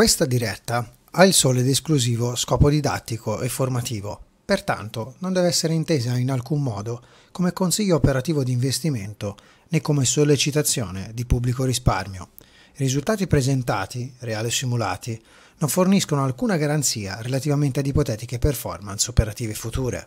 Questa diretta ha il solo ed esclusivo scopo didattico e formativo, pertanto non deve essere intesa in alcun modo come consiglio operativo di investimento né come sollecitazione di pubblico risparmio. I risultati presentati, reali o simulati, non forniscono alcuna garanzia relativamente ad ipotetiche performance operative future.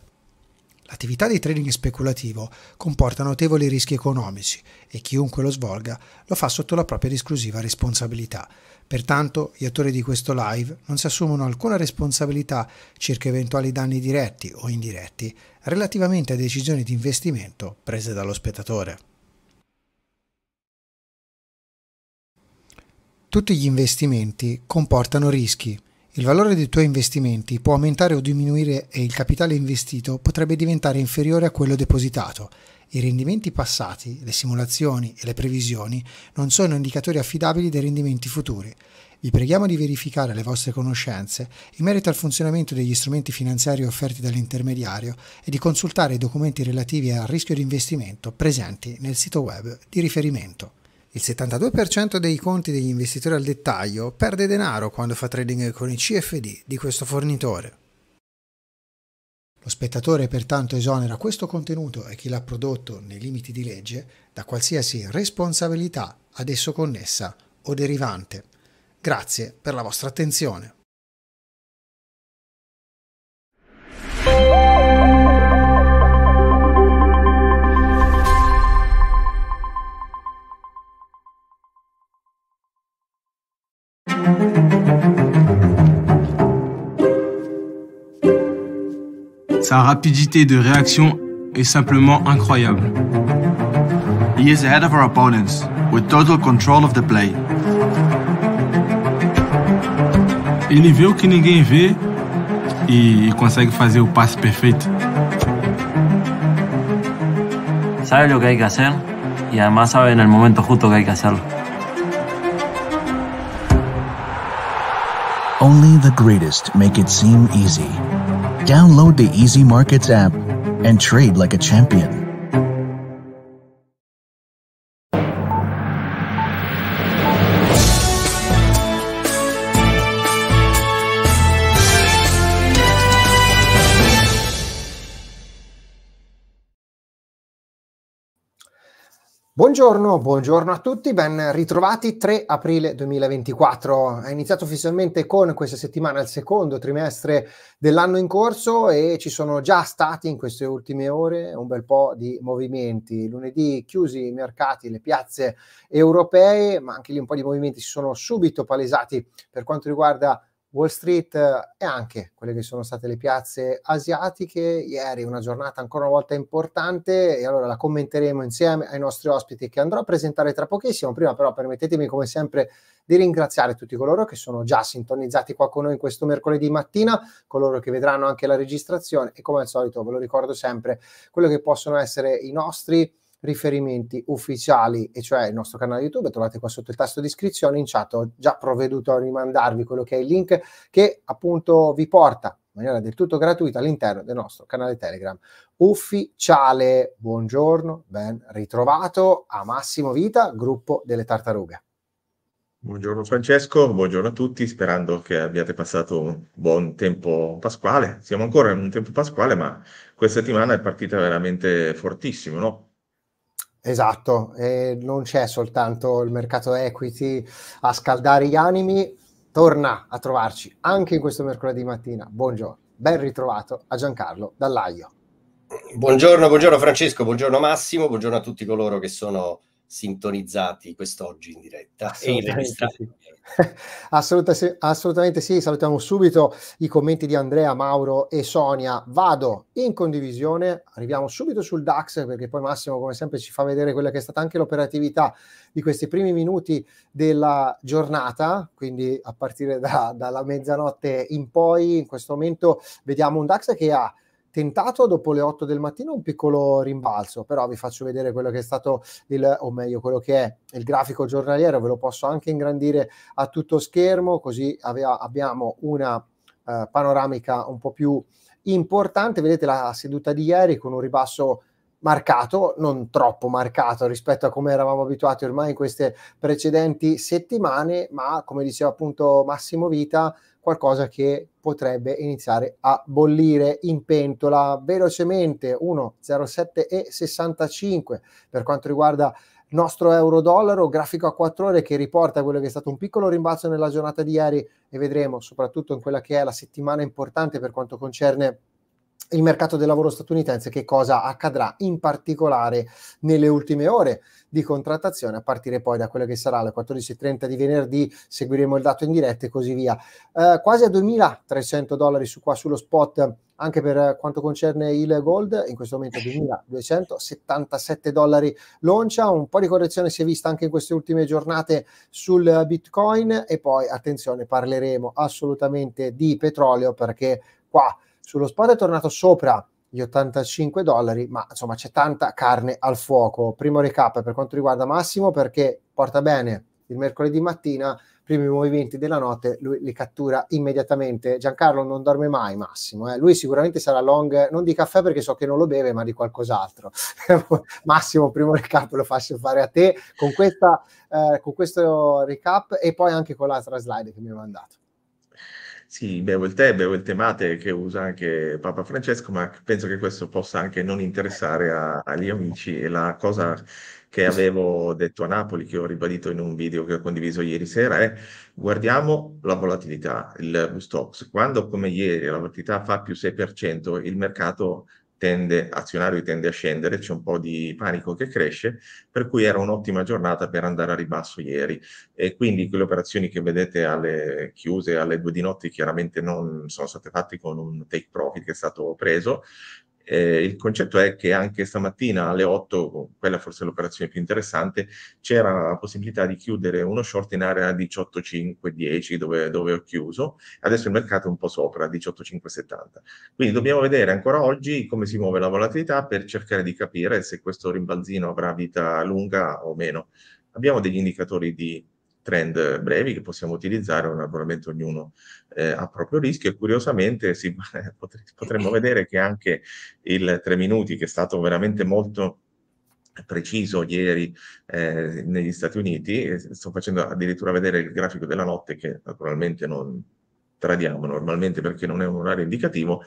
L'attività di trading speculativo comporta notevoli rischi economici e chiunque lo svolga lo fa sotto la propria esclusiva responsabilità. Pertanto gli autori di questo live non si assumono alcuna responsabilità circa eventuali danni diretti o indiretti relativamente a decisioni di investimento prese dallo spettatore. Tutti gli investimenti comportano rischi il valore dei tuoi investimenti può aumentare o diminuire e il capitale investito potrebbe diventare inferiore a quello depositato. I rendimenti passati, le simulazioni e le previsioni non sono indicatori affidabili dei rendimenti futuri. Vi preghiamo di verificare le vostre conoscenze in merito al funzionamento degli strumenti finanziari offerti dall'intermediario e di consultare i documenti relativi al rischio di investimento presenti nel sito web di riferimento. Il 72% dei conti degli investitori al dettaglio perde denaro quando fa trading con i CFD di questo fornitore. Lo spettatore pertanto esonera questo contenuto e chi l'ha prodotto nei limiti di legge da qualsiasi responsabilità ad esso connessa o derivante. Grazie per la vostra attenzione. Sa rapidité de réaction est simplement incroyable. He is ahead of our opponents, with total control of the play. Ele vê o que ninguém vê e consegue fazer o passe perfeito. Sabe o que há que fazer e, además sabe no momento justo que há que fazer. Only the greatest make it seem easy. Download the Easy Markets app and trade like a champion. Buongiorno, buongiorno a tutti, ben ritrovati 3 aprile 2024. È iniziato ufficialmente con questa settimana il secondo trimestre dell'anno in corso e ci sono già stati in queste ultime ore un bel po' di movimenti. Lunedì chiusi i mercati, le piazze europee, ma anche lì un po' di movimenti si sono subito palesati per quanto riguarda Wall Street e anche quelle che sono state le piazze asiatiche. Ieri una giornata ancora una volta importante e allora la commenteremo insieme ai nostri ospiti che andrò a presentare tra pochissimo. Prima però permettetemi come sempre di ringraziare tutti coloro che sono già sintonizzati qua con noi questo mercoledì mattina, coloro che vedranno anche la registrazione e come al solito ve lo ricordo sempre quello che possono essere i nostri riferimenti ufficiali, e cioè il nostro canale YouTube, trovate qua sotto il tasto di iscrizione, in chat ho già provveduto a rimandarvi quello che è il link che appunto vi porta in maniera del tutto gratuita all'interno del nostro canale Telegram ufficiale. Buongiorno, ben ritrovato a Massimo Vita, gruppo delle tartarughe. Buongiorno Francesco, buongiorno a tutti, sperando che abbiate passato un buon tempo pasquale. Siamo ancora in un tempo pasquale, ma questa settimana è partita veramente fortissimo, no? Esatto, e non c'è soltanto il mercato equity a scaldare gli animi, torna a trovarci anche in questo mercoledì mattina. Buongiorno, ben ritrovato a Giancarlo Dallaio. Buongiorno, buongiorno Francesco, buongiorno Massimo, buongiorno a tutti coloro che sono sintonizzati quest'oggi in diretta e in registrazione. assolutamente sì, salutiamo subito i commenti di Andrea, Mauro e Sonia. Vado in condivisione, arriviamo subito sul DAX perché poi Massimo come sempre ci fa vedere quella che è stata anche l'operatività di questi primi minuti della giornata, quindi a partire da, dalla mezzanotte in poi, in questo momento vediamo un DAX che ha tentato dopo le 8 del mattino un piccolo rimbalzo, però vi faccio vedere quello che è stato il, o meglio, quello che è il grafico giornaliero, ve lo posso anche ingrandire a tutto schermo, così avea, abbiamo una eh, panoramica un po' più importante. Vedete la seduta di ieri con un ribasso marcato, non troppo marcato rispetto a come eravamo abituati ormai in queste precedenti settimane, ma come diceva appunto Massimo Vita, qualcosa che potrebbe iniziare a bollire in pentola velocemente 1,07 e 65 per quanto riguarda il nostro euro-dollaro, grafico a 4 ore che riporta quello che è stato un piccolo rimbalzo nella giornata di ieri e vedremo soprattutto in quella che è la settimana importante per quanto concerne il mercato del lavoro statunitense, che cosa accadrà in particolare nelle ultime ore di contrattazione, a partire poi da quella che sarà alle 14.30 di venerdì, seguiremo il dato in diretta e così via. Eh, quasi a 2.300 dollari su qua sullo spot anche per quanto concerne il gold, in questo momento 2.277 dollari l'oncia, un po' di correzione si è vista anche in queste ultime giornate sul bitcoin e poi attenzione parleremo assolutamente di petrolio perché qua sullo spot è tornato sopra gli 85 dollari, ma insomma c'è tanta carne al fuoco. Primo recap per quanto riguarda Massimo perché porta bene il mercoledì mattina, primi movimenti della notte, lui li cattura immediatamente. Giancarlo non dorme mai, Massimo. Eh. Lui sicuramente sarà long, non di caffè perché so che non lo beve, ma di qualcos'altro. Massimo, primo recap lo faccio fare a te con, questa, eh, con questo recap e poi anche con l'altra slide che mi hai mandato. Sì, bevo il tè, bevo il tè mate che usa anche Papa Francesco, ma penso che questo possa anche non interessare a- agli amici. E la cosa che avevo detto a Napoli, che ho ribadito in un video che ho condiviso ieri sera, è guardiamo la volatilità, il stocks. Quando come ieri la volatilità fa più 6%, il mercato tende, azionario tende a scendere, c'è un po' di panico che cresce, per cui era un'ottima giornata per andare a ribasso ieri. E quindi quelle operazioni che vedete alle chiuse alle due di notte chiaramente non sono state fatte con un take profit che è stato preso, eh, il concetto è che anche stamattina alle 8, quella forse è l'operazione più interessante, c'era la possibilità di chiudere uno short in area 18,5-10 dove, dove, ho chiuso, adesso il mercato è un po' sopra, 18,5-70. Quindi dobbiamo vedere ancora oggi come si muove la volatilità per cercare di capire se questo rimbalzino avrà vita lunga o meno. Abbiamo degli indicatori di trend brevi che possiamo utilizzare, naturalmente ognuno eh, a proprio rischio e curiosamente si, potremmo vedere che anche il 3 minuti che è stato veramente molto preciso ieri eh, negli Stati Uniti, eh, sto facendo addirittura vedere il grafico della notte che naturalmente non tradiamo normalmente perché non è un orario indicativo,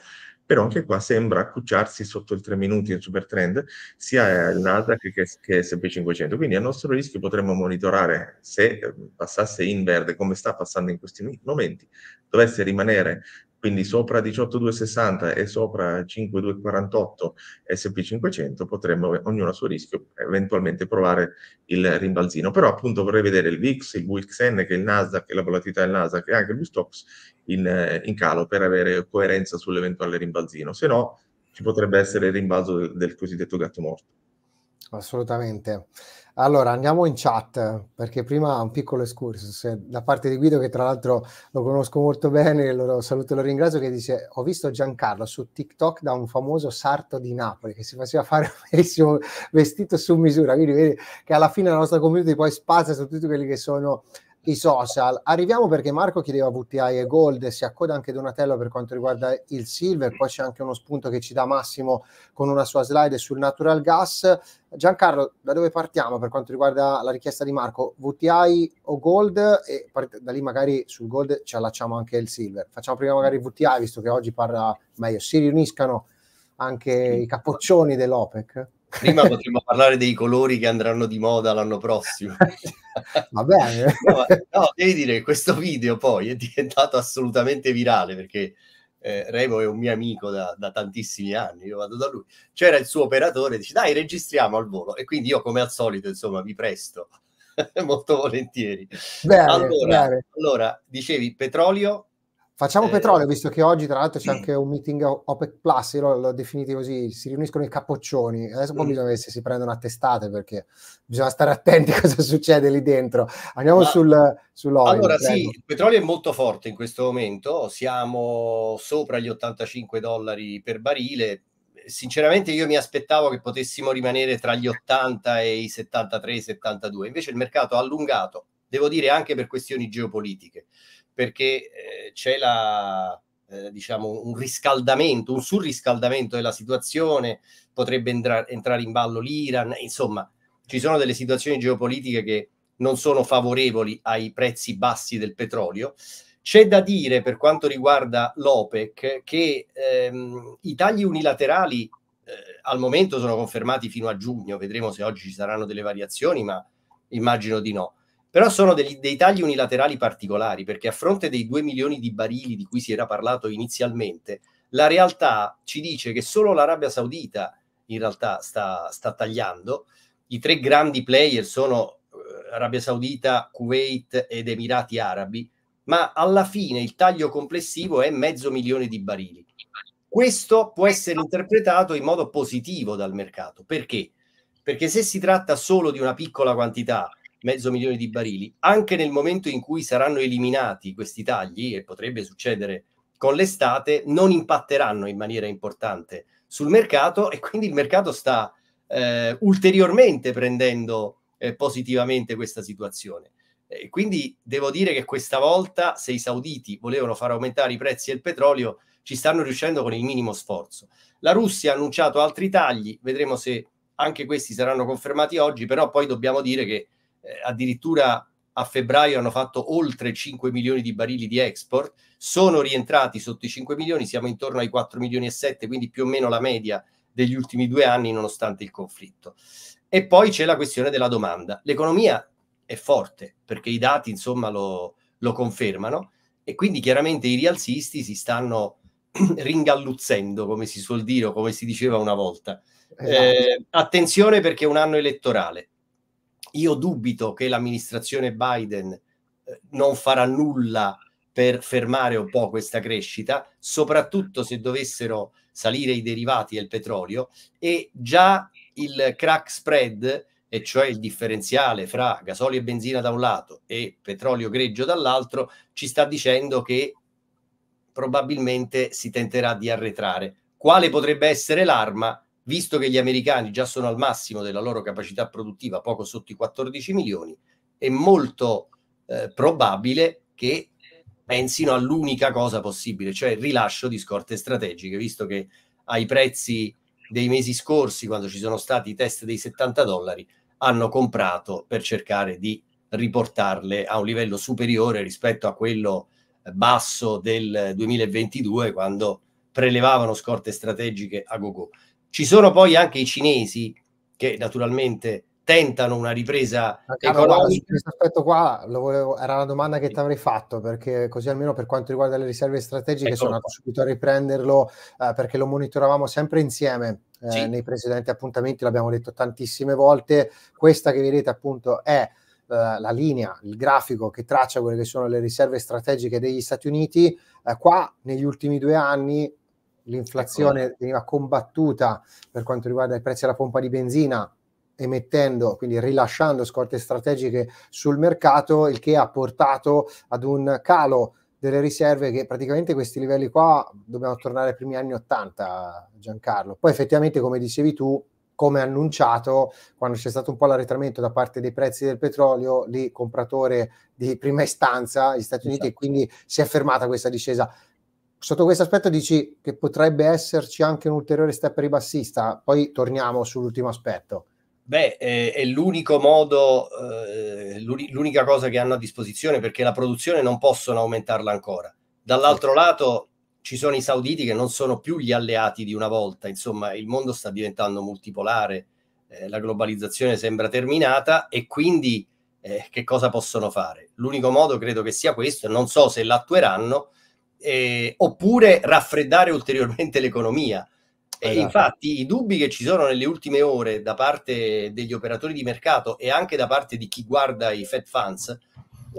però anche qua sembra accucciarsi sotto il 3 minuti in supertrend sia il Nasdaq che, che SP500, quindi a nostro rischio potremmo monitorare se eh, passasse in verde come sta passando in questi momenti, dovesse rimanere quindi sopra 18260 e sopra 5248 SP500 potremmo, ognuno a suo rischio, eventualmente provare il rimbalzino. Però appunto vorrei vedere il VIX, il VXN, che è il Nasdaq, la volatilità del Nasdaq e anche il Vistox in, in calo per avere coerenza sull'eventuale rimbalzino. Se no, ci potrebbe essere il rimbalzo del, del cosiddetto gatto morto. Assolutamente. Allora andiamo in chat perché prima un piccolo escursus da parte di Guido che tra l'altro lo conosco molto bene, lo saluto e lo ringrazio che dice ho visto Giancarlo su TikTok da un famoso sarto di Napoli che si faceva fare un bellissimo vestito su misura, quindi vedi che alla fine la nostra community poi spazia su tutti quelli che sono i social. Arriviamo perché Marco chiedeva VTI e Gold, si accoda anche Donatello per quanto riguarda il Silver, poi c'è anche uno spunto che ci dà Massimo con una sua slide sul natural gas. Giancarlo, da dove partiamo per quanto riguarda la richiesta di Marco? VTI o Gold? E da lì magari sul Gold ci allacciamo anche il Silver. Facciamo prima magari VTI, visto che oggi parla meglio, si riuniscano anche i cappoccioni dell'OPEC. Prima potremmo parlare dei colori che andranno di moda l'anno prossimo. Va bene. No, no, devi dire che questo video poi è diventato assolutamente virale perché eh, Revo è un mio amico da, da, tantissimi anni, io vado da lui. C'era il suo operatore, dice dai registriamo al volo e quindi io come al solito insomma vi presto molto volentieri. Bene, allora, bene. allora, dicevi petrolio? Facciamo eh, petrolio, visto che oggi tra l'altro c'è anche un meeting OPEC Plus, io l'ho, definito così, si riuniscono i capoccioni, adesso poi mm. bisogna vedere se si prendono a testate perché bisogna stare attenti a cosa succede lì dentro. Andiamo Ma, sul, sull'olio. Allora prego. sì, il petrolio è molto forte in questo momento, siamo sopra gli 85 dollari per barile, sinceramente io mi aspettavo che potessimo rimanere tra gli 80 e i 73-72, invece il mercato ha allungato, devo dire anche per questioni geopolitiche perché eh, c'è la, eh, diciamo, un riscaldamento, un surriscaldamento della situazione, potrebbe entra- entrare in ballo l'Iran, insomma, ci sono delle situazioni geopolitiche che non sono favorevoli ai prezzi bassi del petrolio. C'è da dire per quanto riguarda l'OPEC che ehm, i tagli unilaterali eh, al momento sono confermati fino a giugno, vedremo se oggi ci saranno delle variazioni, ma immagino di no. Però sono degli, dei tagli unilaterali particolari, perché a fronte dei 2 milioni di barili di cui si era parlato inizialmente, la realtà ci dice che solo l'Arabia Saudita in realtà sta, sta tagliando. I tre grandi player sono eh, Arabia Saudita, Kuwait ed Emirati Arabi, ma alla fine il taglio complessivo è mezzo milione di barili. Questo può essere interpretato in modo positivo dal mercato. Perché? Perché se si tratta solo di una piccola quantità mezzo milione di barili, anche nel momento in cui saranno eliminati questi tagli, e potrebbe succedere con l'estate, non impatteranno in maniera importante sul mercato e quindi il mercato sta eh, ulteriormente prendendo eh, positivamente questa situazione. Eh, quindi devo dire che questa volta, se i sauditi volevano far aumentare i prezzi del petrolio, ci stanno riuscendo con il minimo sforzo. La Russia ha annunciato altri tagli, vedremo se anche questi saranno confermati oggi, però poi dobbiamo dire che eh, addirittura a febbraio hanno fatto oltre 5 milioni di barili di export, sono rientrati sotto i 5 milioni, siamo intorno ai 4 milioni e 7, quindi più o meno la media degli ultimi due anni nonostante il conflitto. E poi c'è la questione della domanda. L'economia è forte perché i dati insomma lo, lo confermano e quindi chiaramente i rialzisti si stanno ringalluzzendo, come si suol dire o come si diceva una volta. Esatto. Eh, attenzione perché è un anno elettorale io dubito che l'amministrazione Biden eh, non farà nulla per fermare un po' questa crescita, soprattutto se dovessero salire i derivati del petrolio e già il crack spread, e cioè il differenziale fra gasolio e benzina da un lato e petrolio greggio dall'altro, ci sta dicendo che probabilmente si tenterà di arretrare. Quale potrebbe essere l'arma? visto che gli americani già sono al massimo della loro capacità produttiva, poco sotto i 14 milioni, è molto eh, probabile che pensino all'unica cosa possibile, cioè il rilascio di scorte strategiche, visto che ai prezzi dei mesi scorsi, quando ci sono stati i test dei 70 dollari, hanno comprato per cercare di riportarle a un livello superiore rispetto a quello eh, basso del 2022, quando prelevavano scorte strategiche a GoGo. Ci sono poi anche i cinesi che naturalmente tentano una ripresa ah, guarda, questo aspetto qua volevo, era la domanda che ti avrei fatto perché così almeno per quanto riguarda le riserve strategiche Eccolo sono andato subito a riprenderlo eh, perché lo monitoravamo sempre insieme eh, sì. nei precedenti appuntamenti l'abbiamo detto tantissime volte questa che vedete appunto è Uh, la linea, il grafico che traccia quelle che sono le riserve strategiche degli Stati Uniti, uh, qua negli ultimi due anni l'inflazione ecco. veniva combattuta per quanto riguarda i prezzi alla pompa di benzina emettendo, quindi rilasciando scorte strategiche sul mercato, il che ha portato ad un calo delle riserve che praticamente questi livelli qua dobbiamo tornare ai primi anni 80 Giancarlo. Poi effettivamente come dicevi tu, come annunciato, quando c'è stato un po' l'arretramento da parte dei prezzi del petrolio, lì compratore di prima istanza, gli Stati esatto. Uniti, e quindi si è fermata questa discesa sotto questo aspetto dici che potrebbe esserci anche un ulteriore step ribassista, poi torniamo sull'ultimo aspetto. Beh, eh, è, l'unico modo, eh, l'unica cosa che hanno a disposizione perché la produzione non possono aumentarla ancora. Dall'altro sì. lato ci sono i sauditi che non sono più gli alleati di una volta, insomma il mondo sta diventando multipolare, eh, la globalizzazione sembra terminata e quindi eh, che cosa possono fare? L'unico modo credo che sia questo, non so se l'attueranno, eh, oppure raffreddare ulteriormente l'economia. E esatto. infatti i dubbi che ci sono nelle ultime ore da parte degli operatori di mercato e anche da parte di chi guarda i Fed Funds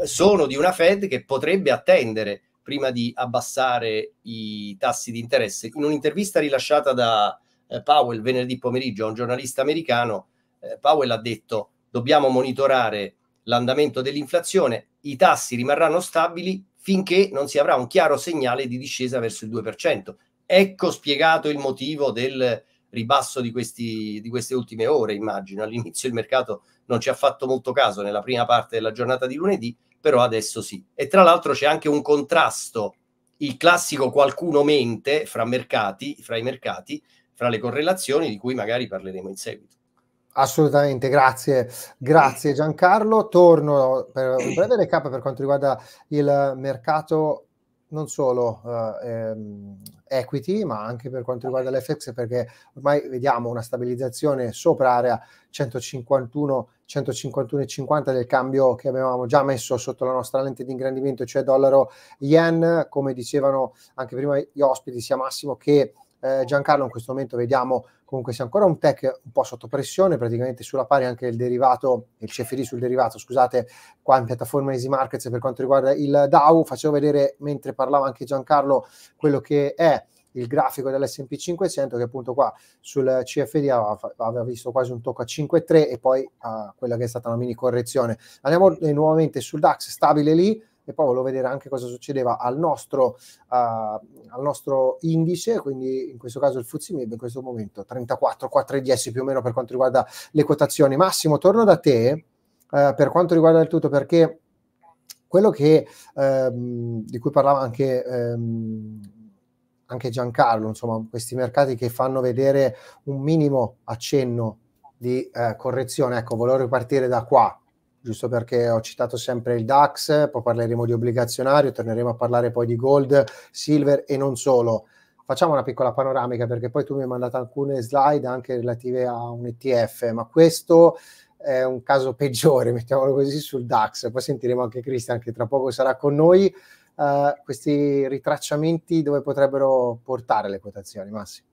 sono di una Fed che potrebbe attendere prima di abbassare i tassi di interesse. In un'intervista rilasciata da eh, Powell venerdì pomeriggio a un giornalista americano, eh, Powell ha detto dobbiamo monitorare l'andamento dell'inflazione, i tassi rimarranno stabili finché non si avrà un chiaro segnale di discesa verso il 2%. Ecco spiegato il motivo del ribasso di, questi, di queste ultime ore, immagino. All'inizio il mercato non ci ha fatto molto caso nella prima parte della giornata di lunedì, però adesso sì. E tra l'altro c'è anche un contrasto, il classico qualcuno mente fra mercati, fra i mercati, fra le correlazioni di cui magari parleremo in seguito. Assolutamente, grazie. Grazie Giancarlo. Torno per un breve recap per quanto riguarda il mercato non solo eh, ehm, equity, ma anche per quanto riguarda l'FX, perché ormai vediamo una stabilizzazione sopra area 151 151,50 del cambio che avevamo già messo sotto la nostra lente di ingrandimento, cioè dollaro yen, come dicevano anche prima gli ospiti, sia Massimo che eh, Giancarlo in questo momento vediamo comunque sia ancora un tech un po' sotto pressione, praticamente sulla pari anche il derivato, il CFD sul derivato, scusate, qua in piattaforma Easy Markets per quanto riguarda il DAO, facevo vedere mentre parlava anche Giancarlo quello che è il grafico dell'S&P 500 che appunto qua sul CFD aveva visto quasi un tocco a 5,3 e poi a quella che è stata una mini correzione. Andiamo eh, nuovamente sul DAX, stabile lì, e poi volevo vedere anche cosa succedeva al nostro, uh, al nostro indice, quindi in questo caso il Fuzimib in questo momento 34, 4,10 più o meno per quanto riguarda le quotazioni. Massimo, torno da te uh, per quanto riguarda il tutto perché quello che, ehm, di cui parlava anche... Ehm, anche Giancarlo, insomma, questi mercati che fanno vedere un minimo accenno di eh, correzione. Ecco, volevo ripartire da qua giusto perché ho citato sempre il DAX, poi parleremo di obbligazionario, torneremo a parlare poi di gold, silver e non solo. Facciamo una piccola panoramica perché poi tu mi hai mandato alcune slide anche relative a un ETF, ma questo è un caso peggiore, mettiamolo così, sul DAX. Poi sentiremo anche Cristian che tra poco sarà con noi. Uh, questi ritracciamenti dove potrebbero portare le quotazioni, Massimo?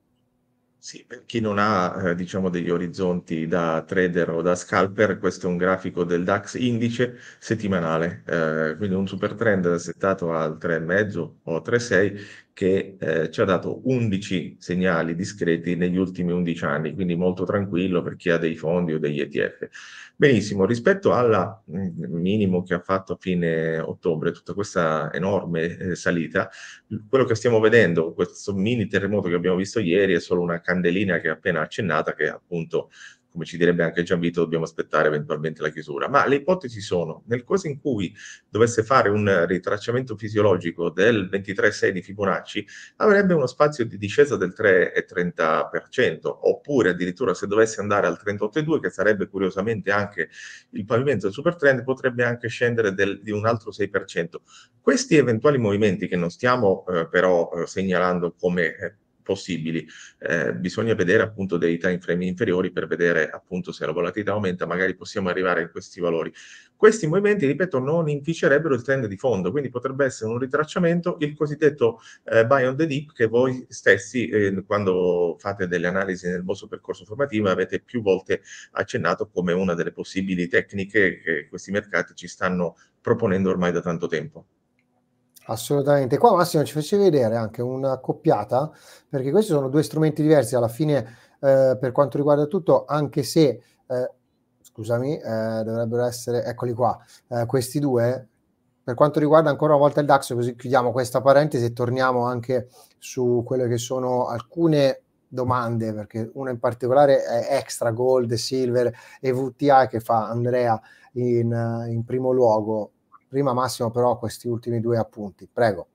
Sì, per chi non ha, eh, diciamo, degli orizzonti da trader o da scalper, questo è un grafico del DAX indice settimanale, eh, quindi un super trend settato al 3,5 o 3,6 che eh, ci ha dato 11 segnali discreti negli ultimi 11 anni, quindi molto tranquillo per chi ha dei fondi o degli ETF. Benissimo, rispetto al mm, minimo che ha fatto a fine ottobre, tutta questa enorme eh, salita, quello che stiamo vedendo, questo mini terremoto che abbiamo visto ieri, è solo una candelina che è appena accennata, che appunto come ci direbbe anche Gianvito, dobbiamo aspettare eventualmente la chiusura. Ma le ipotesi sono, nel caso in cui dovesse fare un ritracciamento fisiologico del 23,6 di Fibonacci, avrebbe uno spazio di discesa del 3,30%, oppure addirittura se dovesse andare al 38,2, che sarebbe curiosamente anche il pavimento del supertrend, potrebbe anche scendere del, di un altro 6%. Questi eventuali movimenti che non stiamo eh, però eh, segnalando come eh, possibili. Eh, bisogna vedere appunto dei time frame inferiori per vedere appunto se la volatilità aumenta, magari possiamo arrivare a questi valori. Questi movimenti, ripeto, non inficerebbero il trend di fondo, quindi potrebbe essere un ritracciamento, il cosiddetto eh, buy on the dip che voi stessi eh, quando fate delle analisi nel vostro percorso formativo avete più volte accennato come una delle possibili tecniche che questi mercati ci stanno proponendo ormai da tanto tempo. Assolutamente. Qua Massimo ci facevi vedere anche una coppiata, perché questi sono due strumenti diversi alla fine eh, per quanto riguarda tutto, anche se, eh, scusami, eh, dovrebbero essere, eccoli qua, eh, questi due. Per quanto riguarda ancora una volta il DAX, così chiudiamo questa parentesi e torniamo anche su quelle che sono alcune domande, perché una in particolare è Extra Gold, Silver e VTA che fa Andrea in, in primo luogo Prima Massimo però questi ultimi due appunti, prego.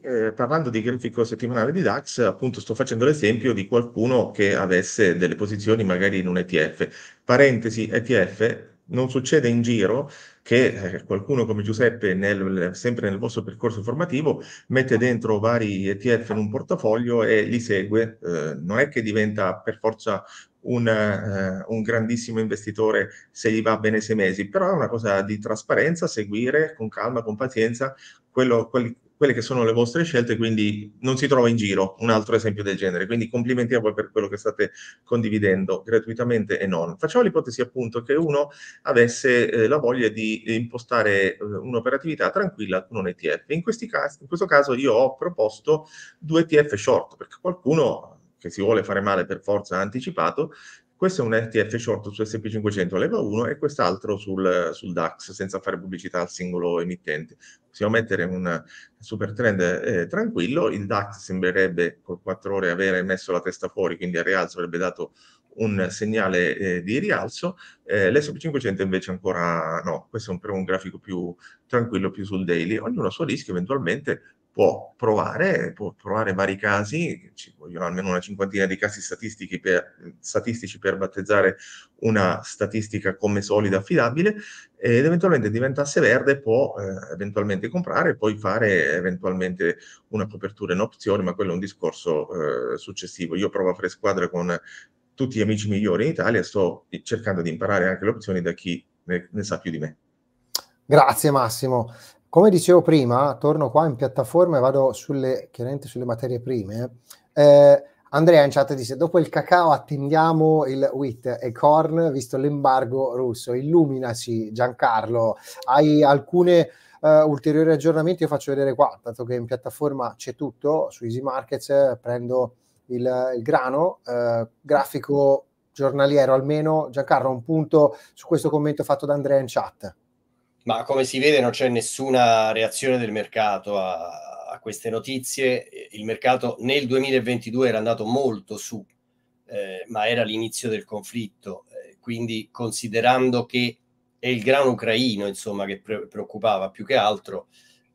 Eh, parlando di grafico settimanale di DAX, appunto sto facendo l'esempio di qualcuno che avesse delle posizioni magari in un ETF. Parentesi, ETF non succede in giro che eh, qualcuno come Giuseppe, nel, sempre nel vostro percorso formativo, mette dentro vari ETF in un portafoglio e li segue. Eh, non è che diventa per forza un, eh, un, grandissimo investitore se gli va bene sei mesi, però è una cosa di trasparenza, seguire con calma, con pazienza quello, quelli, quelle che sono le vostre scelte, quindi non si trova in giro un altro esempio del genere. Quindi complimenti a voi per quello che state condividendo gratuitamente e non. Facciamo l'ipotesi appunto che uno avesse eh, la voglia di impostare eh, un'operatività tranquilla con un ETF. In, casi, in questo caso io ho proposto due ETF short, perché qualcuno che si vuole fare male per forza anticipato, questo è un ETF short su SP500 leva 1 e quest'altro sul, sul, DAX senza fare pubblicità al singolo emittente. Possiamo mettere un super trend eh, tranquillo, il DAX sembrerebbe con 4 ore avere messo la testa fuori, quindi al rialzo avrebbe dato un segnale eh, di rialzo, eh, l'SP500 invece ancora no, questo è un, un grafico più tranquillo, più sul daily, ognuno a suo rischio eventualmente può provare, può provare vari casi, ci vogliono almeno una cinquantina di casi statistici per, statistici per battezzare una statistica come solida affidabile ed eventualmente diventasse verde può eh, eventualmente comprare poi fare eventualmente una copertura in opzione, ma quello è un discorso eh, successivo. Io provo a fare squadre con tutti gli amici migliori in Italia, sto cercando di imparare anche le opzioni da chi ne, ne sa più di me. Grazie Massimo. Come dicevo prima, torno qua in piattaforma e vado sulle, chiaramente sulle materie prime. Eh, Andrea in chat dice: Dopo il cacao attendiamo il wheat e corn, visto l'embargo russo. Illuminaci, Giancarlo. Hai alcune uh, ulteriori aggiornamenti? Io faccio vedere qua, tanto che in piattaforma c'è tutto. Su Easy Markets prendo il, il grano, uh, grafico giornaliero almeno. Giancarlo, un punto su questo commento fatto da Andrea in chat. Ma come si vede non c'è nessuna reazione del mercato a, a queste notizie. Il mercato nel 2022 era andato molto su, eh, ma era l'inizio del conflitto. Eh, quindi considerando che è il grano ucraino insomma, che pre- preoccupava più che altro,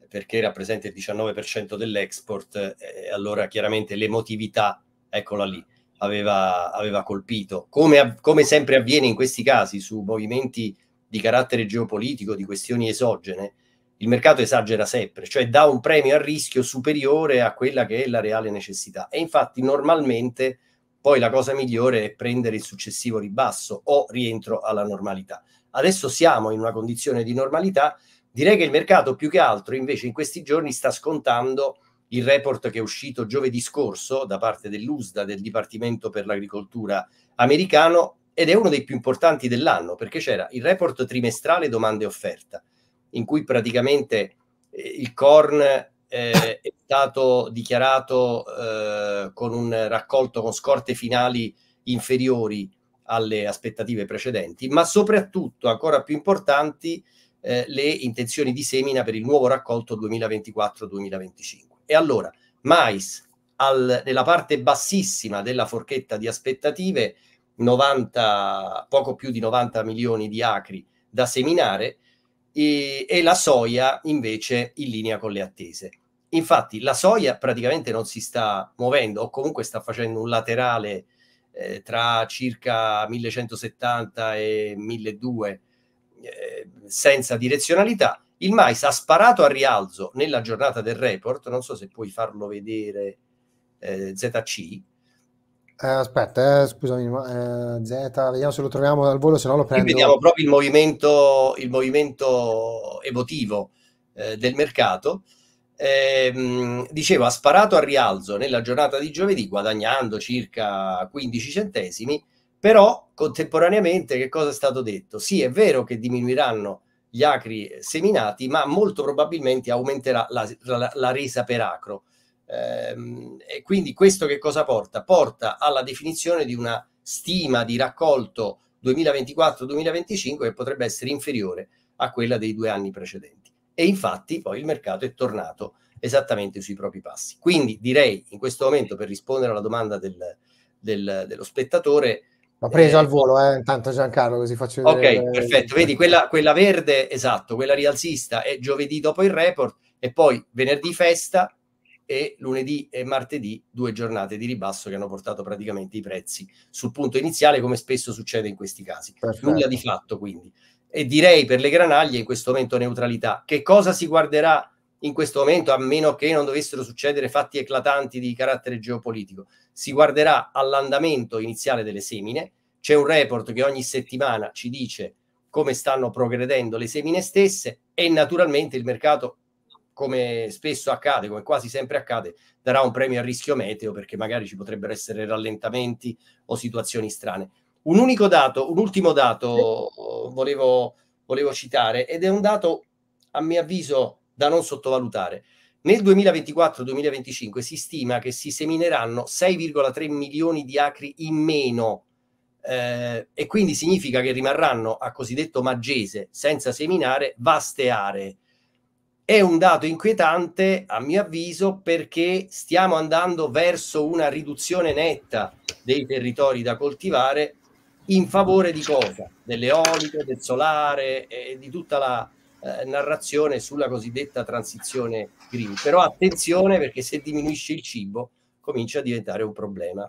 perché rappresenta il 19% dell'export, eh, allora chiaramente l'emotività, eccola lì, aveva, aveva colpito. Come, come sempre avviene in questi casi su movimenti di carattere geopolitico, di questioni esogene, il mercato esagera sempre, cioè dà un premio al rischio superiore a quella che è la reale necessità. E infatti normalmente poi la cosa migliore è prendere il successivo ribasso o rientro alla normalità. Adesso siamo in una condizione di normalità, direi che il mercato più che altro invece in questi giorni sta scontando il report che è uscito giovedì scorso da parte dell'USDA, del Dipartimento per l'Agricoltura americano, ed è uno dei più importanti dell'anno perché c'era il report trimestrale domande e offerta, in cui praticamente eh, il corn eh, è stato dichiarato eh, con un raccolto con scorte finali inferiori alle aspettative precedenti, ma soprattutto ancora più importanti eh, le intenzioni di semina per il nuovo raccolto 2024-2025. E allora, mais al, nella parte bassissima della forchetta di aspettative 90, poco più di 90 milioni di acri da seminare e, e, la soia invece in linea con le attese. Infatti la soia praticamente non si sta muovendo o comunque sta facendo un laterale eh, tra circa 1170 e 1200 eh, senza direzionalità. Il mais ha sparato a rialzo nella giornata del report, non so se puoi farlo vedere eh, ZC, eh, aspetta, eh, scusami, ma, eh, Z, vediamo se lo troviamo dal volo, se no lo prendo. Qui vediamo proprio il movimento, il movimento emotivo eh, del mercato. Ehm, dicevo, ha sparato al rialzo nella giornata di giovedì, guadagnando circa 15 centesimi, però contemporaneamente che cosa è stato detto? Sì, è vero che diminuiranno gli acri seminati, ma molto probabilmente aumenterà la, la, la resa per acro Ehm, e quindi questo che cosa porta? Porta alla definizione di una stima di raccolto 2024-2025 che potrebbe essere inferiore a quella dei due anni precedenti. E infatti poi il mercato è tornato esattamente sui propri passi. Quindi direi in questo momento per rispondere alla domanda del, del, dello spettatore. Ho preso eh, al volo, eh, intanto Giancarlo, così faccio vedere. Ok, perfetto. Vedi, quella, quella verde, esatto, quella rialzista è giovedì dopo il report e poi venerdì festa, e lunedì e martedì due giornate di ribasso che hanno portato praticamente i prezzi sul punto iniziale come spesso succede in questi casi. Perfetto. Nulla di fatto quindi. E direi per le granaglie in questo momento neutralità. Che cosa si guarderà in questo momento a meno che non dovessero succedere fatti eclatanti di carattere geopolitico? Si guarderà all'andamento iniziale delle semine. C'è un report che ogni settimana ci dice come stanno progredendo le semine stesse e naturalmente il mercato come spesso accade, come quasi sempre accade, darà un premio a rischio meteo perché magari ci potrebbero essere rallentamenti o situazioni strane. Un unico dato, un ultimo dato volevo, volevo citare ed è un dato a mio avviso da non sottovalutare. Nel 2024-2025 si stima che si semineranno 6,3 milioni di acri in meno eh, e quindi significa che rimarranno a cosiddetto maggese, senza seminare, vaste aree è un dato inquietante, a mio avviso, perché stiamo andando verso una riduzione netta dei territori da coltivare in favore di cosa? Dell'eolico, del solare e di tutta la eh, narrazione sulla cosiddetta transizione green. Però attenzione perché se diminuisce il cibo comincia a diventare un problema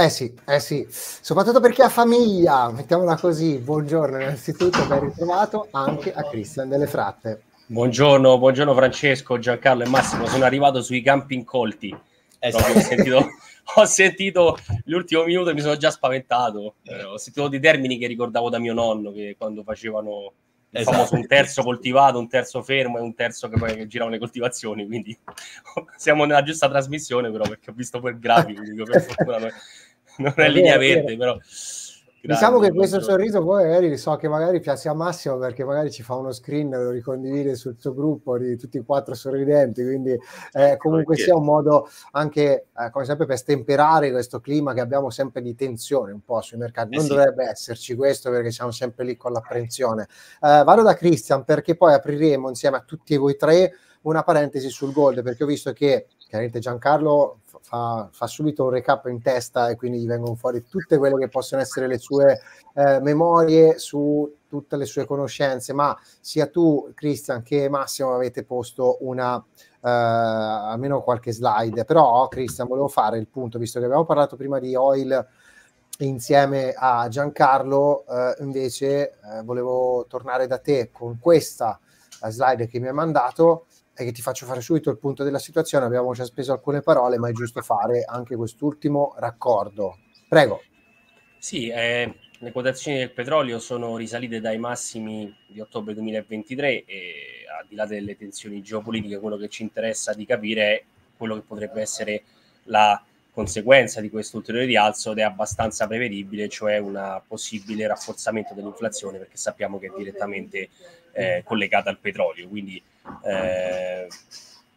eh sì, eh sì, soprattutto per chi ha famiglia, mettiamola così. Buongiorno innanzitutto, ben ritrovato anche a Cristian delle Fratte. Buongiorno, buongiorno Francesco, Giancarlo e Massimo, sono arrivato sui campi incolti. Eh, sì. ho, sentito, ho sentito l'ultimo minuto e mi sono già spaventato. Eh, ho sentito dei termini che ricordavo da mio nonno, che quando facevano esatto. famoso un terzo coltivato, un terzo fermo e un terzo che poi giravano le coltivazioni. Quindi siamo nella giusta trasmissione, però, perché ho visto quel grafico. dico, per fortuna, noi non è, linea vero, verde, però. Diciamo Grande, diciamo che questo sorriso poi magari so che magari piace a Massimo perché magari ci fa uno screen lo ricondivide sul suo gruppo di tutti e quattro sorridenti quindi eh, certo, comunque sia un modo anche eh, come sempre per stemperare questo clima che abbiamo sempre di tensione un po' sui mercati eh non eh sì. dovrebbe esserci questo perché siamo sempre lì con l'apprensione eh, vado da Christian perché poi apriremo insieme a tutti voi tre una parentesi sul gold perché ho visto che chiaramente Giancarlo fa, fa, subito un recap in testa e quindi gli vengono fuori tutte quelle che possono essere le sue eh, memorie su tutte le sue conoscenze, ma sia tu, Christian, che Massimo avete posto una, eh, almeno qualche slide, però Christian volevo fare il punto, visto che abbiamo parlato prima di Oil insieme a Giancarlo, eh, invece eh, volevo tornare da te con questa eh, slide che mi hai mandato è che ti faccio fare subito il punto della situazione, abbiamo già speso alcune parole, ma è giusto fare anche quest'ultimo raccordo. Prego. Sì, eh, le quotazioni del petrolio sono risalite dai massimi di ottobre 2023 e al di là delle tensioni geopolitiche, quello che ci interessa di capire è quello che potrebbe essere la conseguenza di questo ulteriore rialzo ed è abbastanza prevedibile, cioè un possibile rafforzamento dell'inflazione perché sappiamo che è direttamente eh, collegata al petrolio. Quindi eh,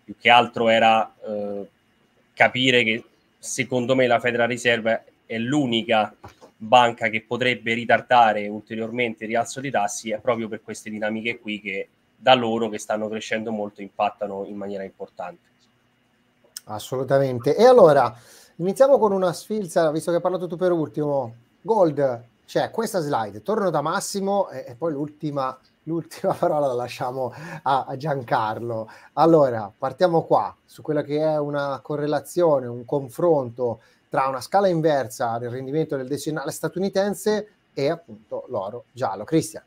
più che altro era eh, capire che secondo me la Federal Reserve è l'unica banca che potrebbe ritardare ulteriormente il rialzo dei tassi è proprio per queste dinamiche qui che da loro che stanno crescendo molto impattano in maniera importante. Assolutamente. E allora iniziamo con una sfilza, visto che hai parlato tu per ultimo. Gold, c'è cioè questa slide, torno da Massimo e, e poi l'ultima l'ultima parola la lasciamo a Giancarlo. Allora, partiamo qua su quella che è una correlazione, un confronto tra una scala inversa del rendimento del decennale statunitense e appunto l'oro giallo. Cristian.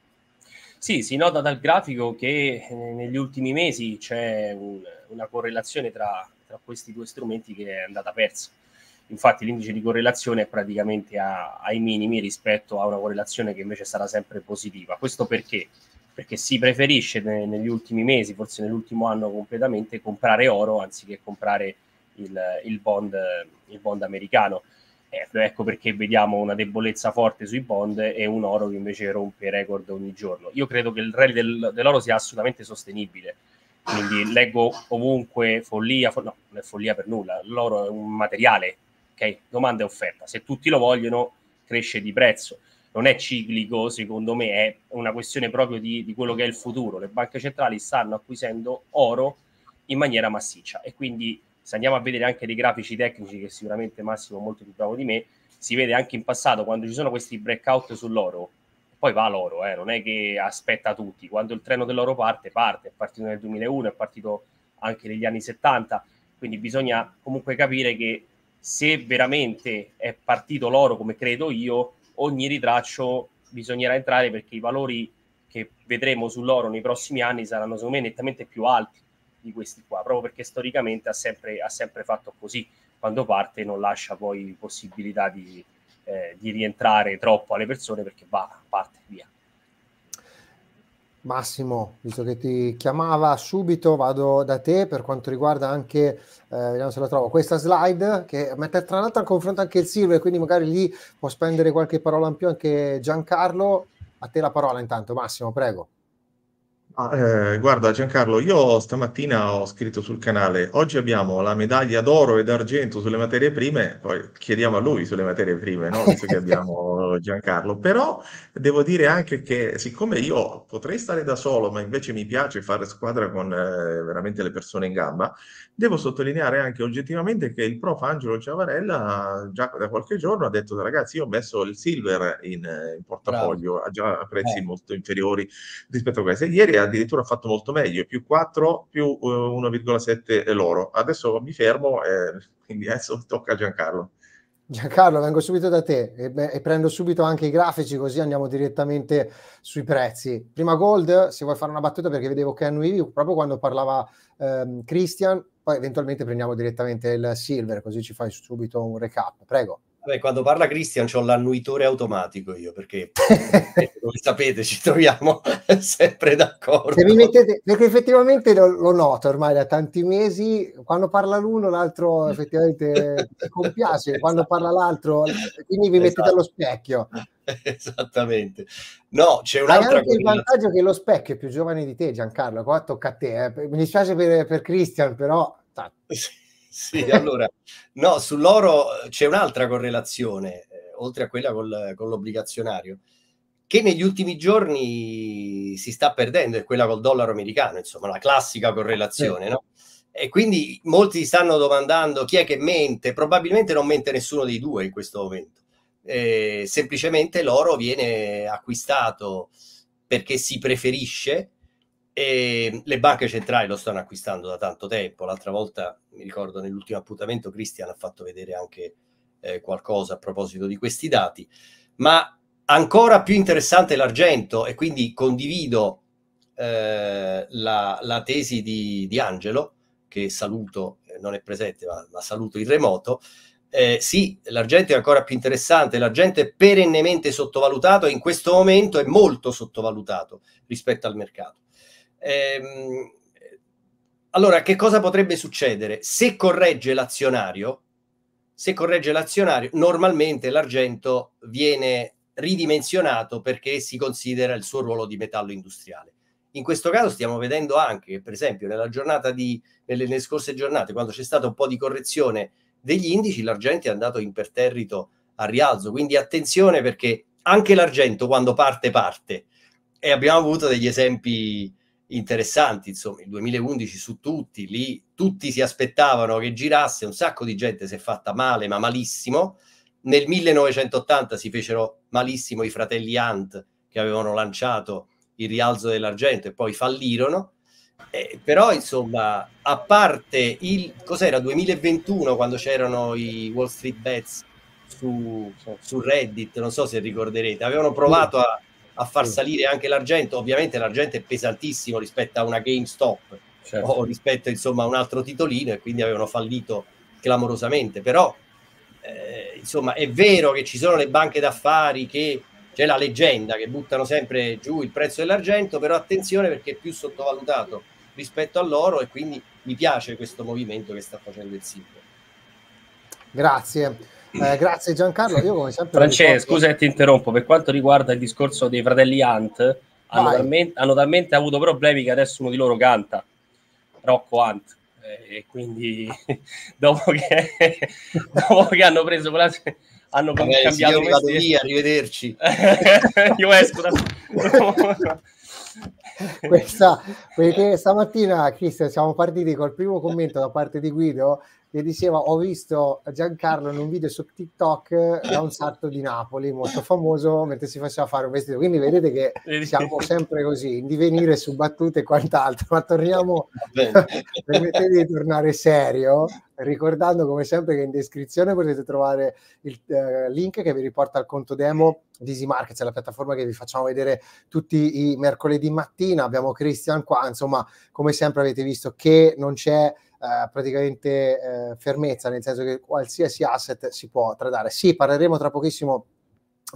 Sì, si nota dal grafico che eh, negli ultimi mesi c'è un, una correlazione tra, tra, questi due strumenti che è andata persa. Infatti l'indice di correlazione è praticamente a, ai minimi rispetto a una correlazione che invece sarà sempre positiva. Questo perché? perché si preferisce ne, negli ultimi mesi, forse nell'ultimo anno completamente, comprare oro anziché comprare il, il, bond, il bond, americano. Eh, ecco perché vediamo una debolezza forte sui bond e un oro che invece rompe record ogni giorno. Io credo che il rally del, dell'oro sia assolutamente sostenibile, quindi leggo ovunque follia, fo- no, non è follia per nulla, l'oro è un materiale, ok? Domanda e offerta, se tutti lo vogliono cresce di prezzo non è ciclico, secondo me è una questione proprio di, di quello che è il futuro. Le banche centrali stanno acquisendo oro in maniera massiccia e quindi se andiamo a vedere anche dei grafici tecnici che sicuramente Massimo è molto più bravo di me, si vede anche in passato quando ci sono questi breakout sull'oro, poi va l'oro, eh, non è che aspetta tutti, quando il treno dell'oro parte, parte, è partito nel 2001, è partito anche negli anni 70, quindi bisogna comunque capire che se veramente è partito l'oro come credo io, ogni ritraccio bisognerà entrare perché i valori che vedremo sull'oro nei prossimi anni saranno secondo me nettamente più alti di questi qua, proprio perché storicamente ha sempre, ha sempre fatto così, quando parte non lascia poi possibilità di, eh, di rientrare troppo alle persone perché va, parte via. Massimo, visto che ti chiamava subito, vado da te per quanto riguarda anche, eh, vediamo se la trovo, questa slide che mette tra l'altro in confronto anche il Silver, quindi magari lì può spendere qualche parola in più anche Giancarlo. A te la parola intanto, Massimo, prego. Ah, eh, guarda Giancarlo, io stamattina ho scritto sul canale, oggi abbiamo la medaglia d'oro e d'argento sulle materie prime, poi chiediamo a lui sulle materie prime, no? visto che abbiamo Giancarlo, però devo dire anche che siccome io potrei stare da solo, ma invece mi piace fare squadra con eh, veramente le persone in gamba, Devo sottolineare anche oggettivamente che il prof Angelo Ciavarella già da qualche giorno ha detto ragazzi io ho messo il silver in, eh, in portafoglio a, già prezzi eh. molto inferiori rispetto a questo. E ieri addirittura ha fatto molto meglio, più 4 più 1,7 eh, l'oro. Adesso mi fermo e quindi adesso tocca a Giancarlo. Giancarlo, vengo subito da te e, e, prendo subito anche i grafici così andiamo direttamente sui prezzi. Prima Gold, se vuoi fare una battuta perché vedevo Ken Weavy proprio quando parlava ehm, Christian, poi eventualmente prendiamo direttamente il Silver così ci fai subito un recap. Prego. Vabbè, quando parla Cristian ho l'annuitore automatico io, perché come sapete ci troviamo sempre d'accordo. Mettete, perché effettivamente lo, lo, noto ormai da tanti mesi, quando parla l'uno l'altro effettivamente compiace, esatto. quando parla l'altro quindi vi mettete esatto. allo specchio. Esattamente. No, c'è un'altra cosa. il vantaggio che lo specchio è più giovane di te Giancarlo, qua tocca a te. Eh. Mi dispiace per, per Christian, però... Cioè, sì sì, allora, no, sull'oro eh, c'è un'altra correlazione, eh, oltre a quella col, con l'obbligazionario, che negli ultimi giorni si sta perdendo, è quella col dollaro americano, insomma, la classica correlazione, sì. no? E quindi molti stanno domandando chi è che mente, probabilmente non mente nessuno dei due in questo momento. Eh, semplicemente l'oro viene acquistato perché si preferisce e ehm, le banche centrali lo stanno acquistando da tanto tempo. L'altra volta, mi ricordo, nell'ultimo appuntamento, Cristian ha fatto vedere anche eh, qualcosa a proposito di questi dati. Ma ancora più interessante l'argento, e quindi condivido eh, la, la, tesi di, di, Angelo, che saluto, eh, non è presente, ma, ma saluto in remoto. Eh, sì, l'argento è ancora più interessante, l'argento è perennemente sottovalutato e in questo momento è molto sottovalutato rispetto al mercato. Ehm, allora, che cosa potrebbe succedere? Se corregge l'azionario, se corregge l'azionario, normalmente l'argento viene ridimensionato perché si considera il suo ruolo di metallo industriale. In questo caso stiamo vedendo anche che, per esempio, nella giornata di, nelle, nelle scorse giornate, quando c'è stata un po' di correzione degli indici, l'argento è andato imperterrito al rialzo. Quindi attenzione perché anche l'argento quando parte parte. E abbiamo avuto degli esempi interessanti, insomma, il 2011 su tutti, lì tutti si aspettavano che girasse, un sacco di gente si è fatta male, ma malissimo. Nel 1980 si fecero malissimo i fratelli Ant che avevano lanciato il rialzo dell'argento e poi fallirono. Eh, però insomma, a parte il cos'era 2021 quando c'erano i Wall Street Bets su, su Reddit, non so se ricorderete, avevano provato a a far mm. salire anche l'argento. Ovviamente l'argento è pesantissimo rispetto a una GameStop certo. o rispetto insomma a un altro titolino e quindi avevano fallito clamorosamente. Però eh, insomma è vero che ci sono le banche d'affari che c'è la leggenda che buttano sempre giù il prezzo dell'argento, però attenzione perché è più sottovalutato rispetto all'oro e quindi mi piace questo movimento che sta facendo il sito. Grazie. Eh, grazie Giancarlo, io come sempre... Francesco, ricordo... scusa che ti interrompo, per quanto riguarda il discorso dei fratelli Hunt, hanno talmente, hanno talmente, avuto problemi che adesso uno di loro canta, Rocco Hunt, eh, e quindi dopo che, dopo che hanno preso quella... Hanno Magari cambiato mestiere. Via, arrivederci. io esco da... Questa, perché stamattina Cristian siamo partiti col primo commento da parte di Guido e diceva ho visto Giancarlo in un video su TikTok eh, da un sarto di Napoli molto famoso mentre si faceva fare un vestito quindi vedete che siamo sempre così in divenire su battute e quant'altro ma torniamo permettetemi di tornare serio ricordando come sempre che in descrizione potete trovare il eh, link che vi riporta al conto demo di Easy Markets, la piattaforma che vi facciamo vedere tutti i mercoledì mattina. Abbiamo Christian qua, insomma, come sempre avete visto che non c'è eh, praticamente eh, fermezza, nel senso che qualsiasi asset si può tradare. Sì, parleremo tra pochissimo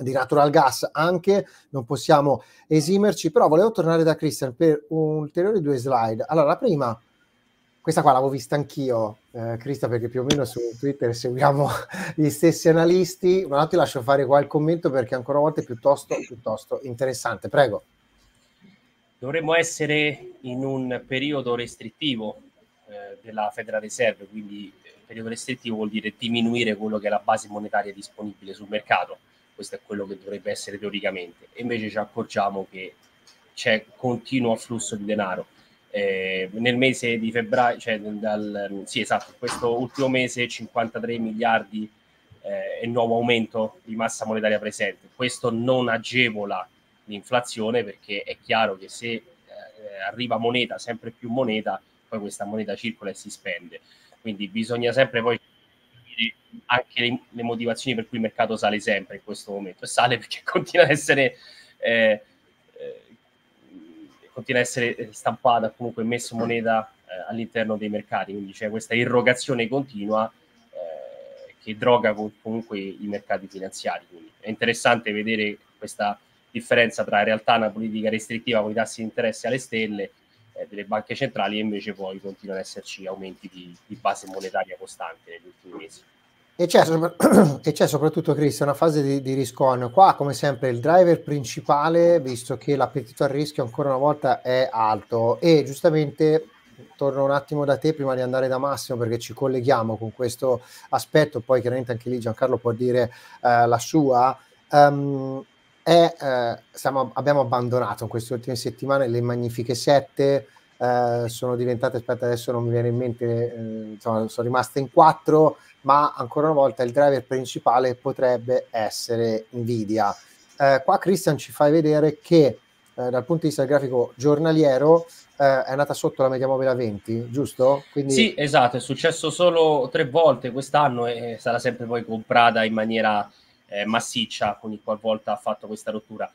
di natural gas anche, non possiamo esimerci, però volevo tornare da Christian per ulteriori due slide. Allora, la prima, questa qua l'avevo vista anch'io, eh, Christian, perché più o meno su Twitter seguiamo gli stessi analisti, ma ti lascio fare qua il commento perché ancora una volta è piuttosto, piuttosto interessante. Prego. Dovremmo essere in un periodo restrittivo eh, della Federal Reserve, quindi eh, periodo restrittivo vuol dire diminuire quello che è la base monetaria disponibile sul mercato, questo è quello che dovrebbe essere teoricamente, e invece ci accorgiamo che c'è continuo flusso di denaro. Eh, nel mese di febbraio, cioè dal, mm, sì esatto, questo ultimo mese 53 miliardi eh, e nuovo aumento di massa monetaria presente. Questo non agevola l'inflazione perché è chiaro che se eh, arriva moneta, sempre più moneta, poi questa moneta circola e si spende. Quindi bisogna sempre poi capire anche le, le motivazioni per cui il mercato sale sempre in questo momento. E sale perché continua ad essere... Eh, eh, continua a essere stampata, comunque messo moneta eh, all'interno dei mercati, quindi c'è questa irrogazione continua eh, che droga comunque i mercati finanziari. Quindi è interessante vedere questa differenza tra in realtà una politica restrittiva con i tassi di interesse alle stelle eh, delle banche centrali e invece poi continuano ad esserci aumenti di, di base monetaria costante negli ultimi mesi. E c'è, e c'è, soprattutto, Chris, una fase di, di, riscon. Qua, come sempre, il driver principale, visto che l'appetito al rischio ancora una volta è alto. E giustamente torno un attimo da te prima di andare da Massimo, perché ci colleghiamo con questo aspetto. Poi, chiaramente, anche lì Giancarlo può dire eh, la sua. Um, è, eh, siamo, abbiamo abbandonato in queste ultime settimane le magnifiche sette, eh, sono diventate, aspetta adesso non mi viene in mente, eh, insomma, sono rimaste in quattro, ma ancora una volta il driver principale potrebbe essere Nvidia. Eh, qua Christian ci fa vedere che eh, dal punto di vista del grafico giornaliero eh, è andata sotto la media mobile a 20, giusto? Quindi... Sì, esatto, è successo solo tre volte quest'anno e sarà sempre poi comprata in maniera eh, massiccia ogni qualvolta ha fatto questa rottura.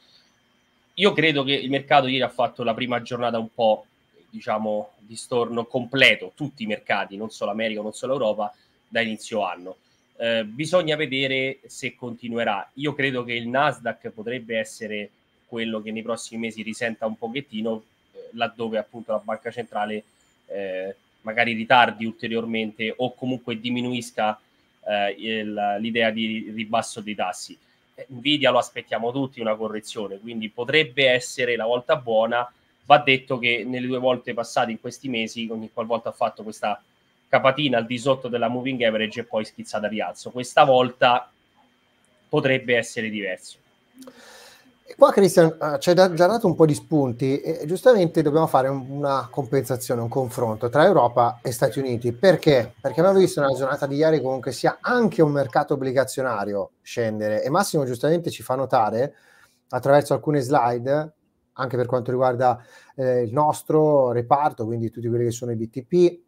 Io credo che il mercato ieri ha fatto la prima giornata un po', diciamo, di storno completo, tutti i mercati, non solo America, non solo Europa, da inizio anno. Eh, bisogna vedere se continuerà. Io credo che il Nasdaq potrebbe essere quello che nei prossimi mesi risenta un pochettino, eh, laddove appunto la banca centrale eh, magari ritardi ulteriormente o comunque diminuisca eh, il, l'idea di ribasso dei tassi. Eh, Nvidia lo aspettiamo tutti una correzione, quindi potrebbe essere la volta buona. Va detto che nelle due volte passate in questi mesi, ogni qualvolta ha fatto questa capatina al di sotto della moving average e poi schizzata a rialzo. Questa volta potrebbe essere diverso. E qua Cristian eh, ci hai già dato un po' di spunti e giustamente dobbiamo fare una compensazione, un confronto tra Europa e Stati Uniti. Perché? Perché abbiamo visto nella giornata di ieri comunque sia anche un mercato obbligazionario scendere e Massimo giustamente ci fa notare attraverso alcune slide, anche per quanto riguarda eh, il nostro reparto, quindi tutti quelli che sono i BTP,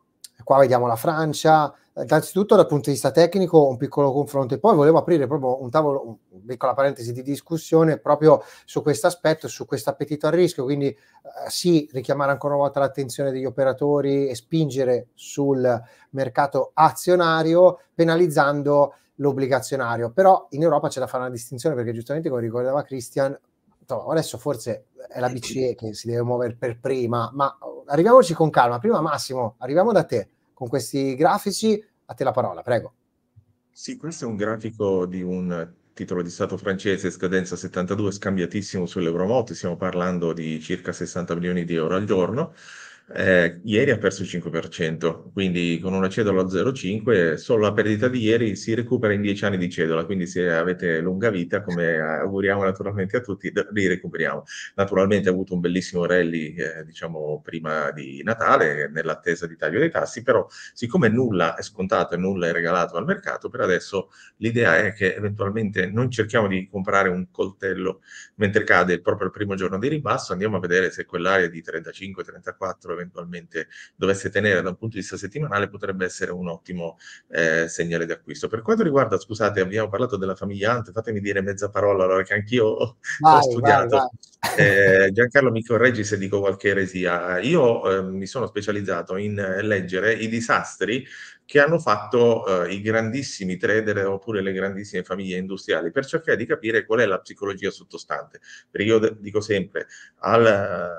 qua vediamo la Francia, innanzitutto dal punto di vista tecnico un piccolo confronto e poi volevo aprire proprio un tavolo, una piccola parentesi di discussione proprio su questo aspetto, su questo appetito al rischio, quindi eh, sì, richiamare ancora una volta l'attenzione degli operatori e spingere sul mercato azionario penalizzando l'obbligazionario, però in Europa c'è da fare una distinzione perché giustamente come ricordava Christian, adesso forse è la BCE che si deve muovere per prima, ma oh, arriviamoci con calma, prima Massimo, arriviamo da te con questi grafici. A te la parola, prego. Sì, questo è un grafico di un titolo di Stato francese, scadenza 72, scambiatissimo sull'Euromoto, stiamo parlando di circa 60 milioni di euro al giorno eh, ieri ha perso il 5%, quindi con una cedola a 0,5 solo la perdita di ieri si recupera in 10 anni di cedola, quindi se avete lunga vita, come eh, auguriamo naturalmente a tutti, li recuperiamo. Naturalmente ha avuto un bellissimo rally eh, diciamo prima di Natale, nell'attesa di taglio dei tassi, però siccome nulla è scontato e nulla è regalato al mercato, per adesso l'idea è che eventualmente non cerchiamo di comprare un coltello mentre cade proprio il primo giorno di ribasso, andiamo a vedere se quell'area di 35, 34 eventualmente dovesse tenere da un punto di vista settimanale potrebbe essere un ottimo eh, segnale di acquisto. Per quanto riguarda, scusate, abbiamo parlato della famiglia Ant, fatemi dire mezza parola allora che anch'io vai, ho studiato. Vai, vai. Eh, Giancarlo mi correggi se dico qualche eresia. Io eh, mi sono specializzato in leggere i disastri che hanno fatto eh, i grandissimi trader oppure le grandissime famiglie industriali per cercare di capire qual è la psicologia sottostante. Perché io dico sempre al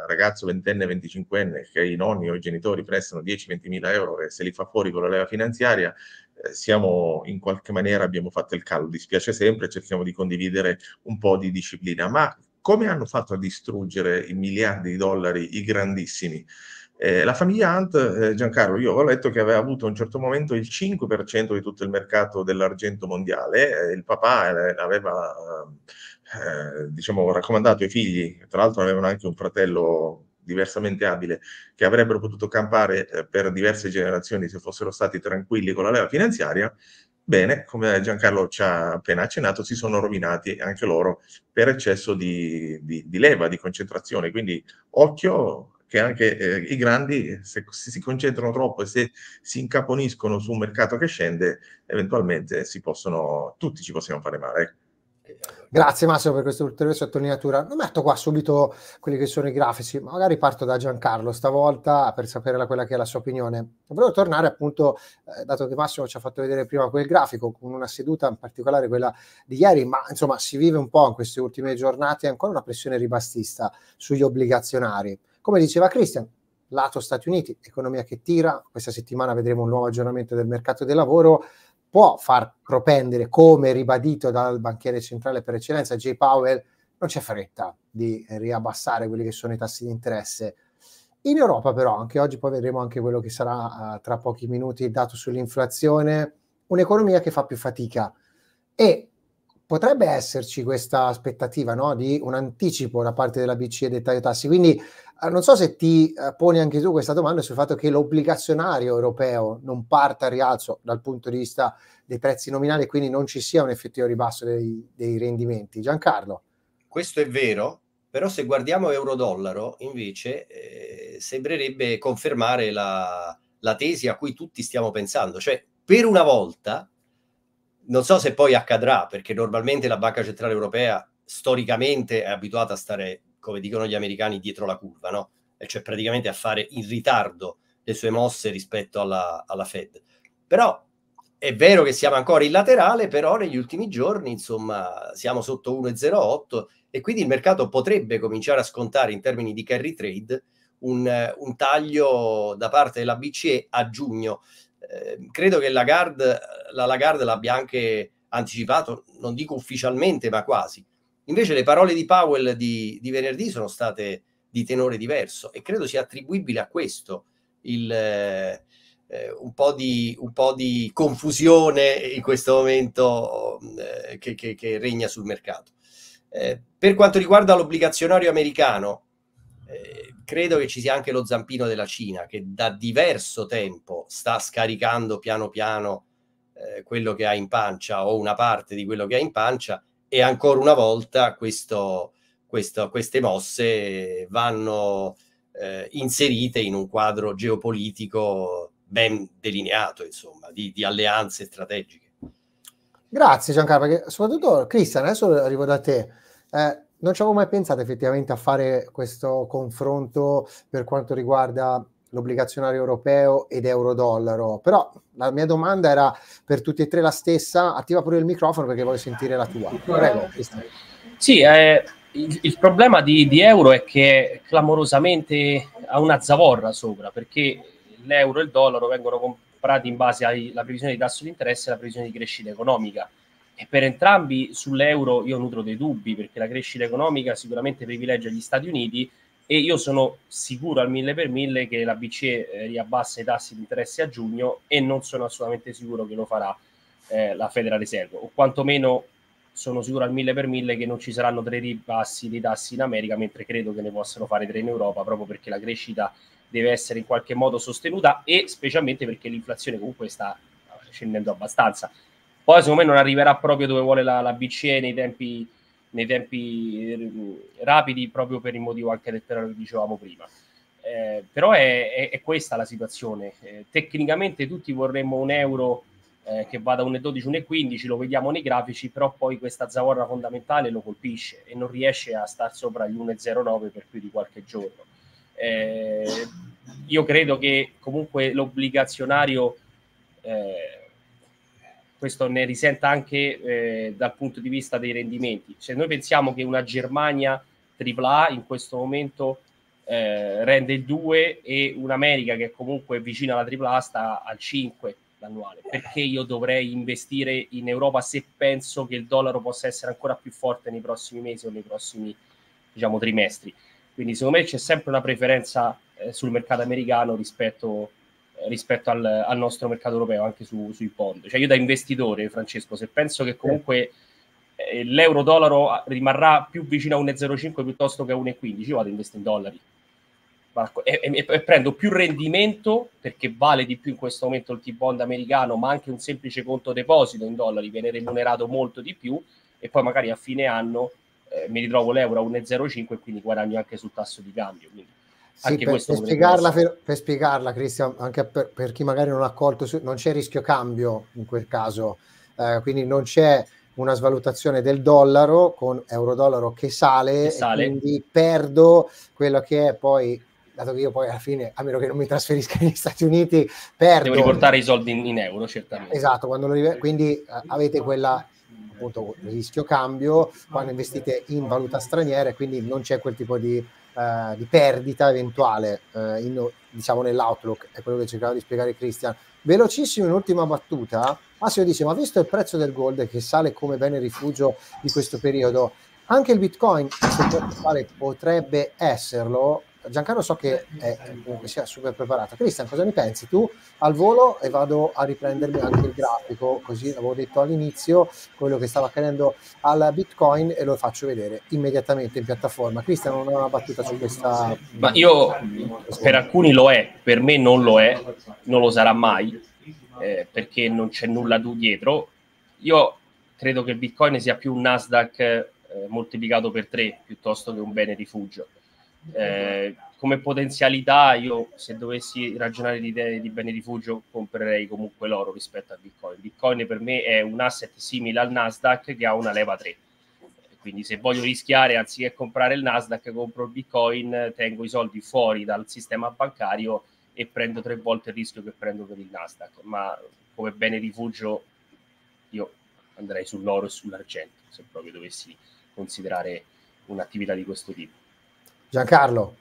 ragazzo ventenne, venticinquenne che i nonni o i genitori prestano 10-20 mila euro e se li fa fuori con la leva finanziaria, eh, siamo in qualche maniera abbiamo fatto il callo. Dispiace sempre, cerchiamo di condividere un po' di disciplina, ma come hanno fatto a distruggere i miliardi di dollari i grandissimi? Eh, la famiglia Hunt, eh, Giancarlo, io ho letto che aveva avuto a un certo momento il 5% di tutto il mercato dell'argento mondiale, eh, il papà eh, aveva eh, diciamo, raccomandato ai figli, tra l'altro avevano anche un fratello diversamente abile, che avrebbero potuto campare eh, per diverse generazioni se fossero stati tranquilli con la leva finanziaria, bene, come Giancarlo ci ha appena accennato, si sono rovinati anche loro per eccesso di, di, di leva, di concentrazione. Quindi occhio che anche eh, i grandi, se, se si concentrano troppo e se si incaponiscono su un mercato che scende, eventualmente si possono, tutti ci possiamo fare male. Ecco. Grazie Massimo per questa ulteriore sottolineatura. Non metto qua subito quelli che sono i grafici, ma magari parto da Giancarlo stavolta per sapere la, quella che è la sua opinione. Volevo tornare appunto, eh, dato che Massimo ci ha fatto vedere prima quel grafico, con una seduta in particolare quella di ieri, ma insomma si vive un po' in queste ultime giornate ancora una pressione ribastista sugli obbligazionari. Come diceva Christian, lato Stati Uniti, economia che tira, questa settimana vedremo un nuovo aggiornamento del mercato del lavoro, può far propendere, come ribadito dal banchiere centrale per eccellenza Jay Powell, non c'è fretta di riabbassare quelli che sono i tassi di interesse. In Europa però, anche oggi poi vedremo anche quello che sarà uh, tra pochi minuti il dato sull'inflazione, un'economia che fa più fatica e potrebbe esserci questa aspettativa no, di un anticipo da parte della BCE dei taglio tassi. Quindi Ah, non so se ti eh, poni anche tu questa domanda sul fatto che l'obbligazionario europeo non parta a rialzo dal punto di vista dei prezzi nominali quindi non ci sia un effettivo ribasso dei, dei rendimenti. Giancarlo. Questo è vero, però se guardiamo euro-dollaro invece eh, sembrerebbe confermare la, la tesi a cui tutti stiamo pensando, cioè per una volta, non so se poi accadrà perché normalmente la Banca Centrale Europea storicamente è abituata a stare come dicono gli americani, dietro la curva, no? E cioè praticamente a fare in ritardo le sue mosse rispetto alla, alla Fed. Però è vero che siamo ancora in laterale, però negli ultimi giorni, insomma, siamo sotto 1,08 e quindi il mercato potrebbe cominciare a scontare in termini di carry trade un, un taglio da parte della BCE a giugno. Eh, credo che Lagarde, la Lagarde l'abbia anche anticipato, non dico ufficialmente, ma quasi. Invece le parole di Powell di, di venerdì sono state di tenore diverso e credo sia attribuibile a questo il, eh, eh, un, po di, un, po di, confusione in questo momento eh, che, che, che, regna sul mercato. Eh, per quanto riguarda l'obbligazionario americano, eh, credo che ci sia anche lo zampino della Cina che da diverso tempo sta scaricando piano piano eh, quello che ha in pancia o una parte di quello che ha in pancia e ancora una volta questo, questo, queste mosse vanno eh, inserite in un quadro geopolitico ben delineato, insomma, di, di alleanze strategiche. Grazie Giancarlo, perché soprattutto Cristian, adesso arrivo da te. Eh, non ci avevo mai pensato effettivamente a fare questo confronto per quanto riguarda l'obbligazionario europeo ed euro-dollaro. Però la mia domanda era per tutti e tre la stessa, attiva pure il microfono perché voglio sentire la tua. Prego. Sì, eh, il, il, problema di, di, euro è che clamorosamente ha una zavorra sopra, perché l'euro e il dollaro vengono comprati in base alla previsione di tasso di interesse e alla previsione di crescita economica. E per entrambi sull'euro io nutro dei dubbi, perché la crescita economica sicuramente privilegia gli Stati Uniti, e io sono sicuro al mille per mille che la BCE eh, riabbassa i tassi di interesse a giugno e non sono assolutamente sicuro che lo farà eh, la Federal Reserve o quantomeno sono sicuro al mille per mille che non ci saranno tre ribassi dei tassi in America mentre credo che ne possano fare tre in Europa proprio perché la crescita deve essere in qualche modo sostenuta e specialmente perché l'inflazione comunque sta scendendo abbastanza poi secondo me non arriverà proprio dove vuole la, la BCE nei tempi nei tempi eh, rapidi proprio per il motivo anche letterario che dicevamo prima. Eh, però è, è, è, questa la situazione. Eh, tecnicamente tutti vorremmo un euro eh, che vada 1,12, 1,15, lo vediamo nei grafici, però poi questa zavorra fondamentale lo colpisce e non riesce a star sopra gli 1,09 per più di qualche giorno. Eh, io credo che comunque l'obbligazionario eh, questo ne risenta anche eh, dal punto di vista dei rendimenti. Se noi pensiamo che una Germania AAA in questo momento eh, rende il 2 e un'America che comunque è vicina alla AAA sta al 5 l'annuale, perché io dovrei investire in Europa se penso che il dollaro possa essere ancora più forte nei prossimi mesi o nei prossimi diciamo, trimestri? Quindi secondo me c'è sempre una preferenza eh, sul mercato americano rispetto a rispetto al, al nostro mercato europeo, anche su, sui bond. Cioè io da investitore, Francesco, se penso che comunque eh, l'euro-dollaro rimarrà più vicino a 1,05 piuttosto che a 1,15, io vado a investire in dollari. Ecco, e, e, e, prendo più rendimento perché vale di più in questo momento il T-bond americano, ma anche un semplice conto deposito in dollari viene remunerato molto di più e poi magari a fine anno eh, mi ritrovo l'euro a 1,05 e quindi guadagno anche sul tasso di cambio. Quindi sì, per, per, spiegarla, per, per, spiegarla, Cristian, anche per, chi magari non ha colto, non c'è rischio cambio in quel caso, eh, quindi non c'è una svalutazione del dollaro con euro-dollaro che sale, che sale. quindi perdo quello che è poi dato che io poi alla fine, a meno che non mi trasferisca negli Stati Uniti, perdo. Devo riportare i soldi in, in euro, certamente. Esatto, li, quindi eh, avete quella appunto rischio cambio quando investite in valuta straniera e quindi non c'è quel tipo di eh, di perdita eventuale eh, in, diciamo nell'outlook, è quello che cercava di spiegare Christian. Velocissimo in ultima battuta, Massimo dice, ma visto il prezzo del gold che sale come bene rifugio di questo periodo, anche il bitcoin, se potrebbe esserlo, Giancarlo so che è, eh, comunque sia super preparato. Cristian, cosa ne pensi tu? Al volo e vado a riprendermi anche il grafico, così avevo detto all'inizio quello che stava accadendo al Bitcoin e lo faccio vedere immediatamente in piattaforma. Cristian, non ho una battuta su questa... Ma io, per alcuni lo è, per me non lo è, non lo sarà mai, eh, perché non c'è nulla tu dietro. Io credo che il Bitcoin sia più un Nasdaq eh, moltiplicato per tre piuttosto che un bene rifugio eh, come potenzialità io se dovessi ragionare di, di bene rifugio comprerei comunque l'oro rispetto a Bitcoin. Bitcoin per me è un asset simile al Nasdaq che ha una leva 3. Quindi se voglio rischiare, anziché comprare il Nasdaq, compro il Bitcoin, tengo i soldi fuori dal sistema bancario e prendo tre volte il rischio che prendo per il Nasdaq. Ma come bene rifugio io andrei sull'oro e sull'argento se proprio dovessi considerare un'attività di questo tipo. Giancarlo.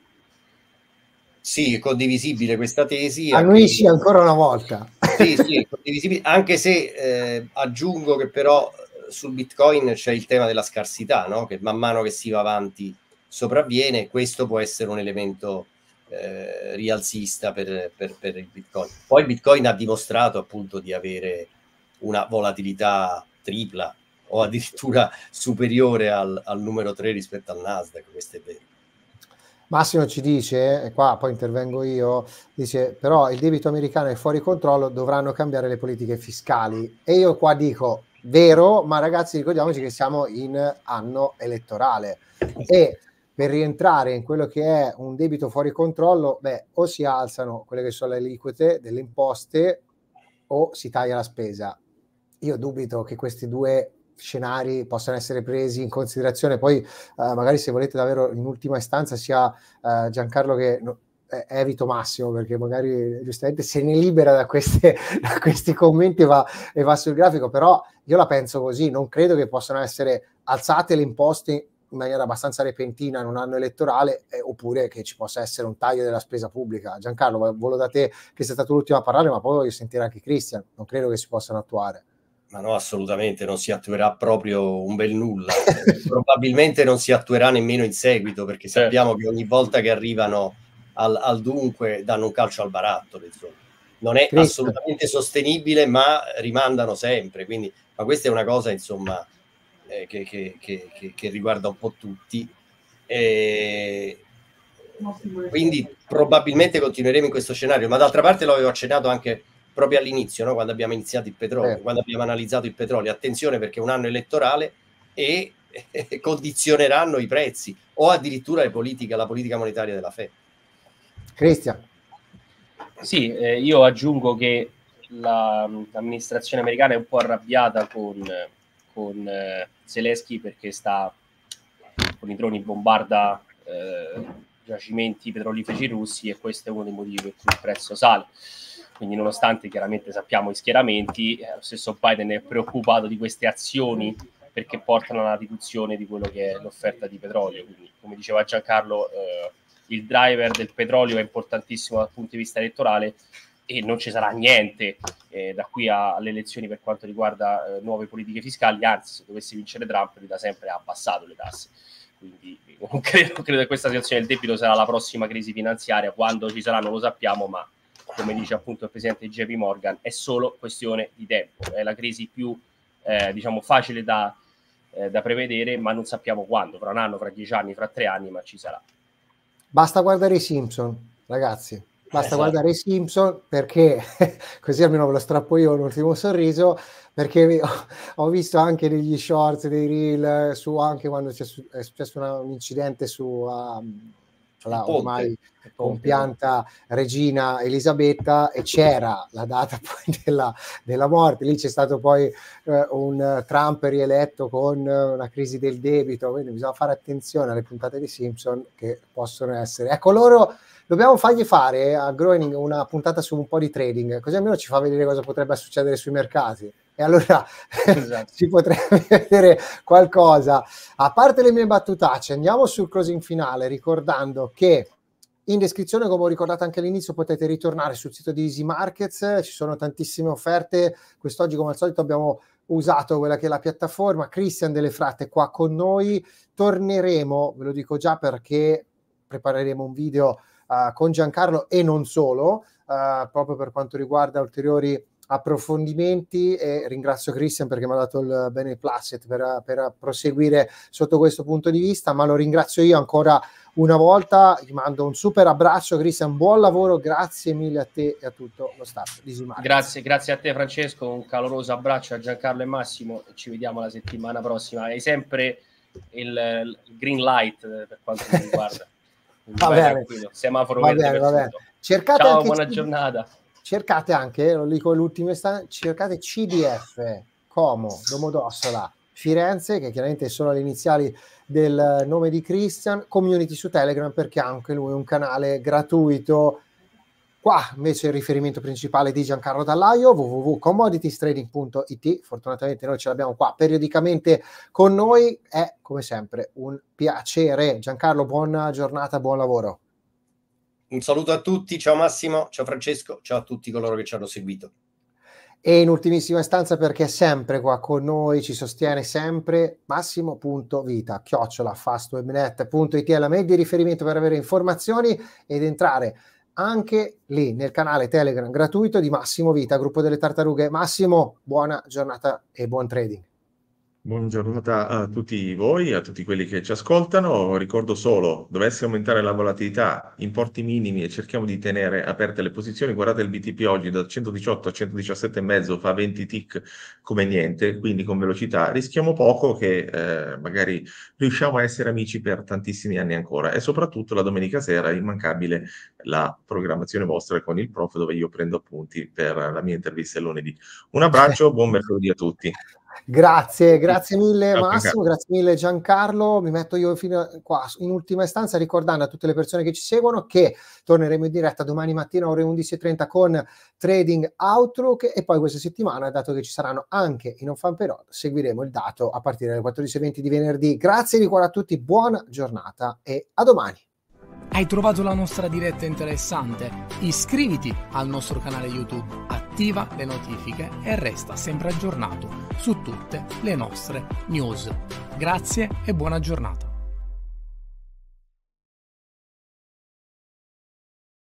Sì, è condivisibile questa tesi. A noi sì, ancora una volta. Sì, sì, è condivisibile, anche se eh, aggiungo che però eh, sul Bitcoin c'è il tema della scarsità, no? che man mano che si va avanti sopravviene, questo può essere un elemento eh, rialzista per, per, per, il Bitcoin. Poi il Bitcoin ha dimostrato appunto di avere una volatilità tripla o addirittura superiore al, al numero 3 rispetto al Nasdaq, questo è vero. Massimo ci dice, e qua poi intervengo io, dice però il debito americano è fuori controllo, dovranno cambiare le politiche fiscali. E io qua dico, vero, ma ragazzi ricordiamoci che siamo in anno elettorale e per rientrare in quello che è un debito fuori controllo, beh, o si alzano quelle che sono le aliquote delle imposte o si taglia la spesa. Io dubito che questi due scenari possano essere presi in considerazione. Poi eh, magari se volete davvero in ultima istanza sia eh, Giancarlo che no, eh, evito Massimo perché magari giustamente se ne libera da, queste, da questi commenti va, e va sul grafico, però io la penso così, non credo che possano essere alzate le imposte in maniera abbastanza repentina in un anno elettorale eh, oppure che ci possa essere un taglio della spesa pubblica. Giancarlo, volo da te che sei stato l'ultimo a parlare, ma poi voglio sentire anche Cristian, non credo che si possano attuare ma no, assolutamente non si attuerà proprio un bel nulla. Probabilmente non si attuerà nemmeno in seguito, perché certo. sappiamo certo. che ogni volta che arrivano al, al, dunque danno un calcio al barattolo. Insomma. Non è Cristo. assolutamente sostenibile, ma rimandano sempre. Quindi, ma questa è una cosa, insomma, eh, che, che, che, che, riguarda un po' tutti. E quindi probabilmente continueremo in questo scenario, ma d'altra parte l'avevo accennato anche proprio all'inizio, no? quando abbiamo iniziato il petrolio, eh. quando abbiamo analizzato il petrolio. Attenzione perché è un anno elettorale e condizioneranno i prezzi o addirittura le politiche, la politica monetaria della Fed. Cristian. Sì, eh, io aggiungo che la, mm, l'amministrazione americana è un po' arrabbiata con, con eh, Zelensky perché sta con i droni bombarda eh, giacimenti petroliferi russi e questo è uno dei motivi per cui il prezzo sale quindi nonostante chiaramente sappiamo i schieramenti, eh, lo stesso Biden è preoccupato di queste azioni perché portano alla riduzione di quello che è l'offerta di petrolio. Quindi, come diceva Giancarlo, eh, il driver del petrolio è importantissimo dal punto di vista elettorale e non ci sarà niente eh, da qui a, alle elezioni per quanto riguarda eh, nuove politiche fiscali, anzi se dovesse vincere Trump lui da sempre ha abbassato le tasse. Quindi non credo, credo che questa situazione del debito sarà la prossima crisi finanziaria, quando ci sarà non lo sappiamo, ma come dice appunto il presidente JP Morgan, è solo questione di tempo. È la crisi più eh, diciamo facile da, eh, da prevedere, ma non sappiamo quando, fra un anno, fra dieci anni, fra tre anni, ma ci sarà. Basta guardare i Simpson, ragazzi. Basta esatto. guardare i Simpson perché, così almeno ve lo strappo io un ultimo sorriso, perché ho visto anche negli shorts, dei reel, su anche quando è successo, è un incidente su... Um, fra ormai compianta regina Elisabetta e c'era la data poi della, della morte, lì c'è stato poi eh, un Trump rieletto con eh, una crisi del debito, quindi bisogna fare attenzione alle puntate di Simpson che possono essere. Ecco loro dobbiamo fargli fare a Groening una puntata su un po' di trading, così almeno ci fa vedere cosa potrebbe succedere sui mercati. E allora esatto. si potrebbe vedere qualcosa. A parte le mie battutacce, andiamo sul closing finale ricordando che in descrizione, come ho ricordato anche all'inizio, potete ritornare sul sito di Easy Markets, ci sono tantissime offerte. Quest'oggi, come al solito, abbiamo usato quella che è la piattaforma. Christian delle Frate qua con noi. Torneremo, ve lo dico già perché prepareremo un video uh, con Giancarlo e non solo, uh, proprio per quanto riguarda ulteriori approfondimenti e ringrazio Christian perché mi ha dato il bene placet per, per proseguire sotto questo punto di vista, ma lo ringrazio io ancora una volta, gli mando un super abbraccio Christian, buon lavoro, grazie mille a te e a tutto lo staff di Simar. Grazie, grazie a te Francesco, un caloroso abbraccio a Giancarlo e Massimo, ci vediamo la settimana prossima, hai sempre il, il green light per quanto mi riguarda. va bene, semaforo va bene, va bene. Cercate Ciao, buona giornata cercate anche, lo dico l'ultimo istante, cercate CDF, Como, Domodossola, Firenze, che chiaramente sono le iniziali del nome di Christian, community su Telegram perché ha anche lui un canale gratuito. Qua invece il riferimento principale di Giancarlo Dallaio, www.commoditiestrading.it, fortunatamente noi ce l'abbiamo qua periodicamente con noi, è come sempre un piacere. Giancarlo, buona giornata, buon lavoro. Un saluto a tutti, ciao Massimo, ciao Francesco, ciao a tutti coloro che ci hanno seguito. E in ultimissima istanza, perché è sempre qua con noi, ci sostiene sempre massimo.vita, chiocciola, fastwebnet.it è la mail di riferimento per avere informazioni ed entrare anche lì nel canale Telegram gratuito di Massimo Vita, gruppo delle tartarughe. Massimo, buona giornata e buon trading. Buongiorno a tutti voi, a tutti quelli che ci ascoltano. Ricordo solo, dovesse aumentare la volatilità, importi minimi e cerchiamo di tenere aperte le posizioni. Guardate il BTP oggi da 118 a 117,5 fa 20 tick come niente, quindi con velocità rischiamo poco che eh, magari riusciamo a essere amici per tantissimi anni ancora e soprattutto la domenica sera è immancabile la programmazione vostra con il prof dove io prendo appunti per la mia intervista lunedì. Un abbraccio, buon mercoledì a tutti. Grazie, grazie mille Massimo, grazie mille Giancarlo. Mi metto io fino a qua in ultima istanza ricordando a tutte le persone che ci seguono che torneremo in diretta domani mattina ore 11.30 con Trading Outlook e poi questa settimana, dato che ci saranno anche in Fan Perot, seguiremo il dato a partire dalle 14.20 di venerdì. Grazie di cuore a tutti, buona giornata e a domani. Hai trovato la nostra diretta interessante? Iscriviti al nostro canale YouTube, attiva le notifiche e resta sempre aggiornato su tutte le nostre news. Grazie e buona giornata.